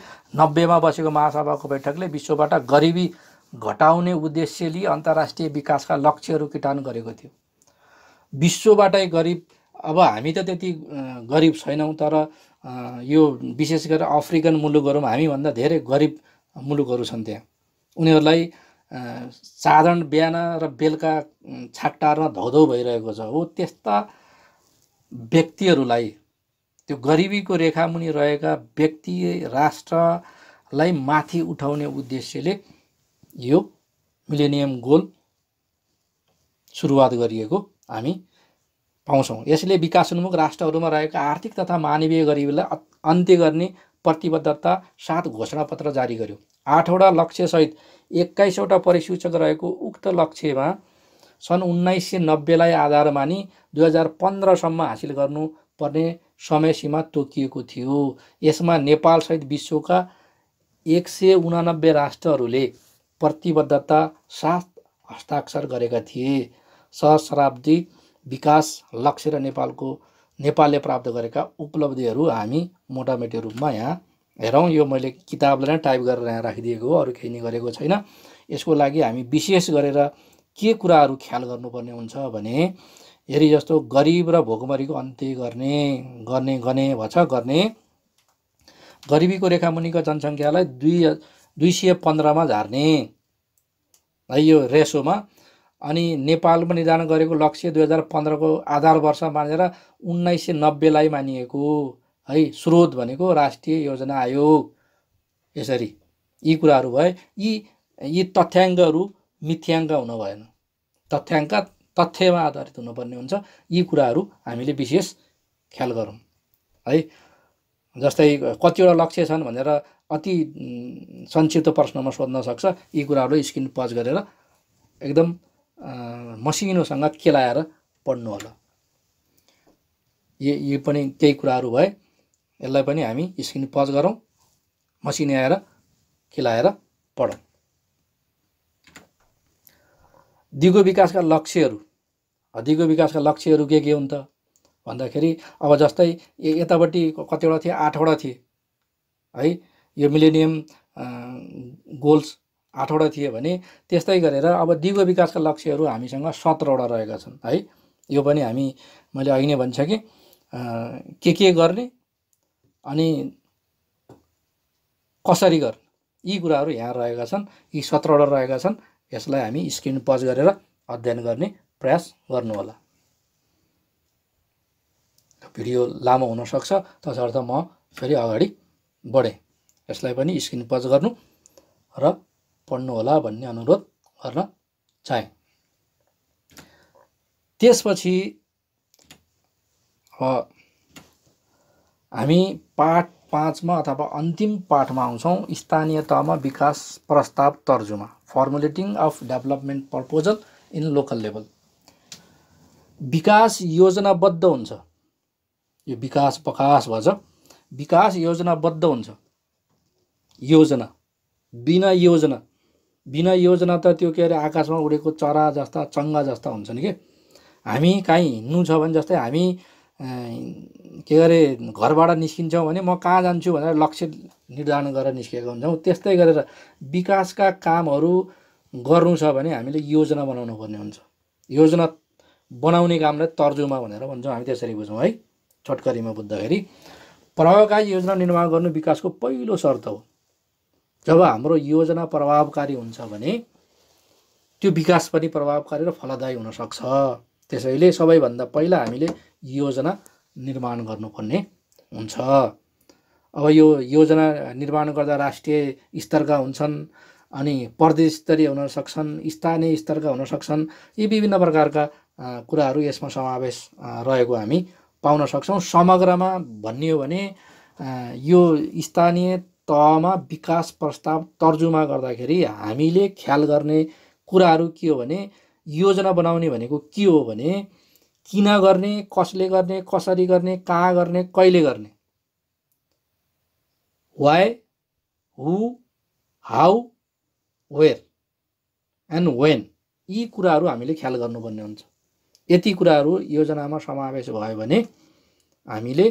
नब्बेमा बसेको महासभाको बैठकले विश्वबाट गरिबी घटाउने उद्देश्यले अन्तर्राष्ट्रिय विकासका लक्ष्यहरू किटान गरेको थियो विश्वबाटै गरिब अब हामी त त्यति गरिब छैनौँ तर यो विशेष गरेर अफ्रिकन मुलुकहरूमा हामीभन्दा धेरै गरिब मुलुकहरू छन् त्यहाँ उनीहरूलाई साधारण बिहान र बेलुका छाकटारमा धौधौ भइरहेको छ हो त्यस्ता व्यक्तिहरूलाई त्यो गरिबीको रेखामुनि रहेका व्यक्ति राष्ट्रलाई माथि उठाउने उद्देश्यले यो मिलेनियम गोल सुरुवात गरिएको हामी पाउँछौँ यसले विकासोन्मुख राष्ट्रहरूमा रहेका आर्थिक तथा मानवीय गरिबीलाई अन्त्य गर्ने प्रतिबद्धता साथ घोषणापत्र जारी गर्यो आठवटा लक्ष्यसहित एक्काइसवटा परिसूचक रहेको उक्त लक्ष्यमा सन् उन्नाइस सय नब्बेलाई आधार मानि दुई हजार पन्ध्रसम्म हासिल गर्नुपर्ने समय सीमा तोकिएको थियो यसमा नेपालसहित विश्वका एक सय उनानब्बे राष्ट्रहरूले प्रतिबद्धता साथ हस्ताक्षर गरेका थिए सहस्राब्दी विकास लक्ष्य र नेपालको नेपालले प्राप्त गरेका उपलब्धिहरू हामी मोटामोटी रूपमा यहाँ हेरौँ यो मैले किताबलाई नै टाइप गरेर यहाँ राखिदिएको हो अरू केही नै गरेको छैन यसको लागि हामी विशेष गरेर के कुराहरू ख्याल गर्नुपर्ने हुन्छ भने हेरी जस्तो गरिब र भोकमरीको अन्त्य गर्ने गर्ने गर्ने भन्छ गर्ने गरिबीको रेखामुनिको जनसङ्ख्यालाई दुई दुई सय पन्ध्रमा झार्ने है यो रेसोमा अनि नेपालमा निर्धारण गरेको लक्ष्य दुई हजार पन्ध्रको आधार वर्ष मानेर उन्नाइस सय नब्बेलाई मानिएको है स्रोत भनेको राष्ट्रिय योजना आयोग यसरी यी कुराहरू भए यी यी तथ्याङ्कहरू मिथ्याङ्क हुन भएन तथ्याङ्क तथ्यमा आधारित हुनुपर्ने हुन्छ यी कुराहरू हामीले विशेष ख्याल गरौँ है जस्तै कतिवटा लक्ष्य छन् भनेर अति संक्षिप्त प्रश्नमा सोध्न सक्छ यी कुराहरू स्क्रिन पज गरेर एकदम मसिनोसँग केलाएर पढ्नु होला यी यी पनि केही कुराहरू भए यसलाई पनि हामी स्क्रिन पज गरौँ मसिन आएर खेलाएर पढौँ दिगो विकासका लक्ष्यहरू दिगो विकासका लक्ष्यहरू के के हुन् त भन्दाखेरि अब जस्तै यतापट्टि कतिवटा थिए आठवटा थिए है यो मिलेनियम गोल्स आठवटा थिए भने त्यस्तै गरेर अब दिगो विकासका लक्ष्यहरू हामीसँग सत्रवटा रहेका छन् है यो पनि हामी मैले अघि नै भनिसकेँ के के गर्ने अनि कसरी गर्ने यी कुराहरू यहाँ रहेका छन् यी सत्रवटा रहेका छन् यसलाई हामी स्क्रिन पज गरेर अध्ययन गर्ने प्रयास गर्नुहोला भिडियो लामो हुनसक्छ तसर्थ म फेरि अगाडि बढेँ यसलाई पनि स्क्रिन पज गर्नु र पढ्नुहोला भन्ने अनुरोध गर्न चाहे त्यसपछि हामी पाठ पाँचमा अथवा अन्तिम पाठमा आउँछौँ स्थानीय तहमा विकास प्रस्ताव तर्जुमा formulating of development proposal in local level विकास योजनाबद्ध हुन्छ यो विकास प्रकाश भन्छ विकास योजनाबद्ध हुन्छ योजना बिना योजना बिना योजना त त्यो के अरे आकाशमा उडेको चरा जस्ता चङ्गा जस्ता हुन्छन् कि हामी कहीँ हिँड्नु छ भने जस्तै हामी के अरे घरबाट निस्किन्छौँ भने म कहाँ जान्छु भनेर लक्ष्य निर्धारण गरेर निस्केको हुन्छौँ त्यस्तै गरेर विकासका कामहरू गर्नु छ भने हामीले योजना बनाउनु पर्ने हुन्छ योजना बनाउने कामलाई तर्जुमा भनेर भन्छौँ हामी त्यसरी बुझौँ है छोटकरीमा बुझ्दाखेरि प्रभावकारी योजना निर्माण गर्नु विकासको पहिलो शर्त हो जब हाम्रो योजना प्रभावकारी हुन्छ भने त्यो विकास पनि प्रभावकारी र फलदायी हुनसक्छ त्यसैले सबैभन्दा पहिला हामीले योजना निर्माण गर्नुपर्ने हुन्छ अब यो योजना निर्माण गर्दा राष्ट्रिय स्तरका हुन्छन् अनि प्रदेश स्तरीय हुन सक्छन् स्थानीय स्तरका हुन सक्छन् यी विभिन्न प्रकारका कुराहरू यसमा समावेश रहेको हामी पाउन सक्छौँ समग्रमा भन्ने भने यो स्थानीय तहमा विकास प्रस्ताव तर्जुमा गर्दाखेरि हामीले ख्याल गर्ने कुराहरू के हो भने योजना बनाउने भनेको के हो भने किन गर्ने कसले गर्ने कसरी गर्ने कहाँ गर्ने कहिले गर्ने why who how where and when यी कुराहरू हामीले ख्याल गर्नुपर्ने हुन्छ यति कुराहरू योजनामा समावेश भयो भने हामीले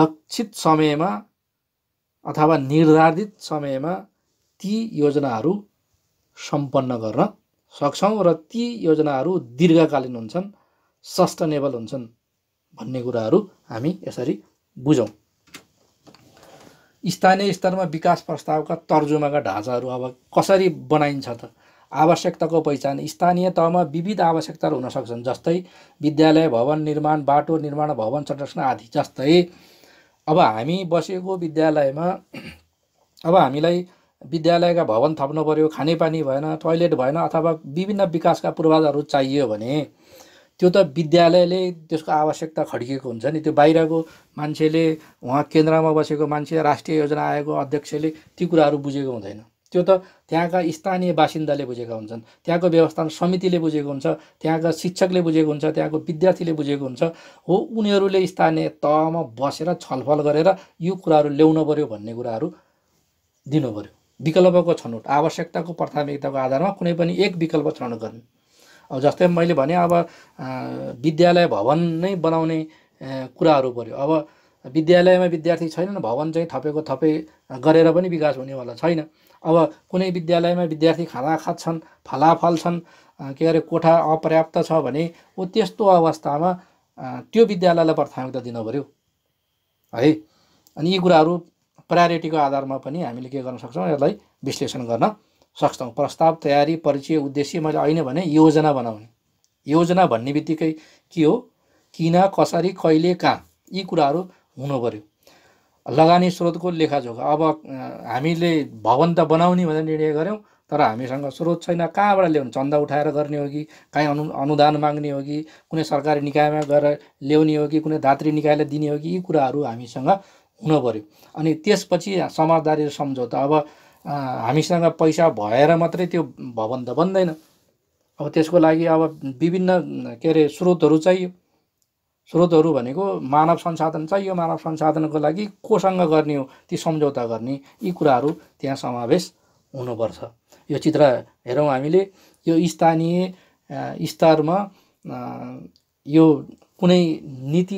लक्षित समयमा अथवा निर्धारित समयमा ती योजनाहरू सम्पन्न गर्न सक्छौँ र ती योजनाहरू दीर्घकालीन हुन्छन् सस्टेनेबल हुन्छन् भन्ने कुराहरू हामी यसरी बुझौँ स्थानीय स्तरमा विकास प्रस्तावका तर्जुमाका ढाँचाहरू अब कसरी बनाइन्छ त आवश्यकताको पहिचान स्थानीय तहमा विविध आवश्यकताहरू हुन सक्छन् जस्तै विद्यालय भवन निर्माण बाटो निर्माण भवन संरक्षण आदि जस्तै अब हामी बसेको विद्यालयमा <clears throat> अब हामीलाई विद्यालयका भवन थप्नु पऱ्यो खानेपानी भएन टोइलेट भएन अथवा विभिन्न विकासका पूर्वाधारहरू चाहियो भने त्यो त विद्यालयले त्यसको आवश्यकता खड्किएको हुन्छ नि त्यो बाहिरको मान्छेले उहाँ केन्द्रमा बसेको मान्छे राष्ट्रिय योजना आयोगको अध्यक्षले ती कुराहरू बुझेको हुँदैन त्यो त त्यहाँका स्थानीय बासिन्दाले बुझेका हुन्छन् त्यहाँको व्यवस्थापन समितिले बुझेको हुन्छ त्यहाँका शिक्षकले बुझेको हुन्छ त्यहाँको विद्यार्थीले बुझेको हुन्छ हो उनीहरूले स्थानीय तहमा बसेर छलफल गरेर यो कुराहरू ल्याउनु पऱ्यो भन्ने कुराहरू दिनु पऱ्यो विकल्पको छनौट आवश्यकताको प्राथमिकताको आधारमा कुनै पनि एक विकल्प छनौट गर्ने अब जस्तै मैले भने अब विद्यालय भवन नै बनाउने कुराहरू पऱ्यो अब विद्यालयमा विद्यार्थी छैनन् भवन चाहिँ थपेको थपे गरेर पनि विकास हुनेवाला छैन अब कुनै विद्यालयमा विद्यार्थी खाना छन् फलाफल छन् के अरे कोठा अपर्याप्त छ भने ऊ त्यस्तो अवस्थामा त्यो विद्यालयलाई प्राथमिकता दिनु पऱ्यो है अनि यी कुराहरू प्रायोरिटीको आधारमा पनि हामीले के गर्न सक्छौँ यसलाई विश्लेषण गर्न सक्छौँ प्रस्ताव तयारी परिचय उद्देश्य मैले अहिले भने योजना बनाउने योजना भन्ने बित्तिकै के हो किन कसरी कहिले कहाँ यी कुराहरू हुनु पऱ्यो लगानी स्रोतको लेखाजोखा अब हामीले भवन त बनाउने भनेर निर्णय गऱ्यौँ तर हामीसँग स्रोत छैन कहाँबाट ल्याउने चन्दा उठाएर गर्ने हो कि काहीँ अनु अनुदान माग्ने हो कि कुनै सरकारी निकायमा गएर ल्याउने हो कि कुनै दात्री निकायलाई दिने हो कि यी कुराहरू हामीसँग हुनु पऱ्यो अनि त्यसपछि समझदारी र सम्झौता अब हामीसँग पैसा भएर मात्रै त्यो भवन त बन्दैन अब त्यसको लागि अब विभिन्न के अरे स्रोतहरू चाहियो स्रोतहरू भनेको मानव संसाधन चाहियो मानव संसाधनको लागि कोसँग गर्ने हो ती सम्झौता गर्ने यी कुराहरू त्यहाँ समावेश हुनुपर्छ यो चित्र हेरौँ हामीले यो स्थानीय स्तरमा यो कुनै नीति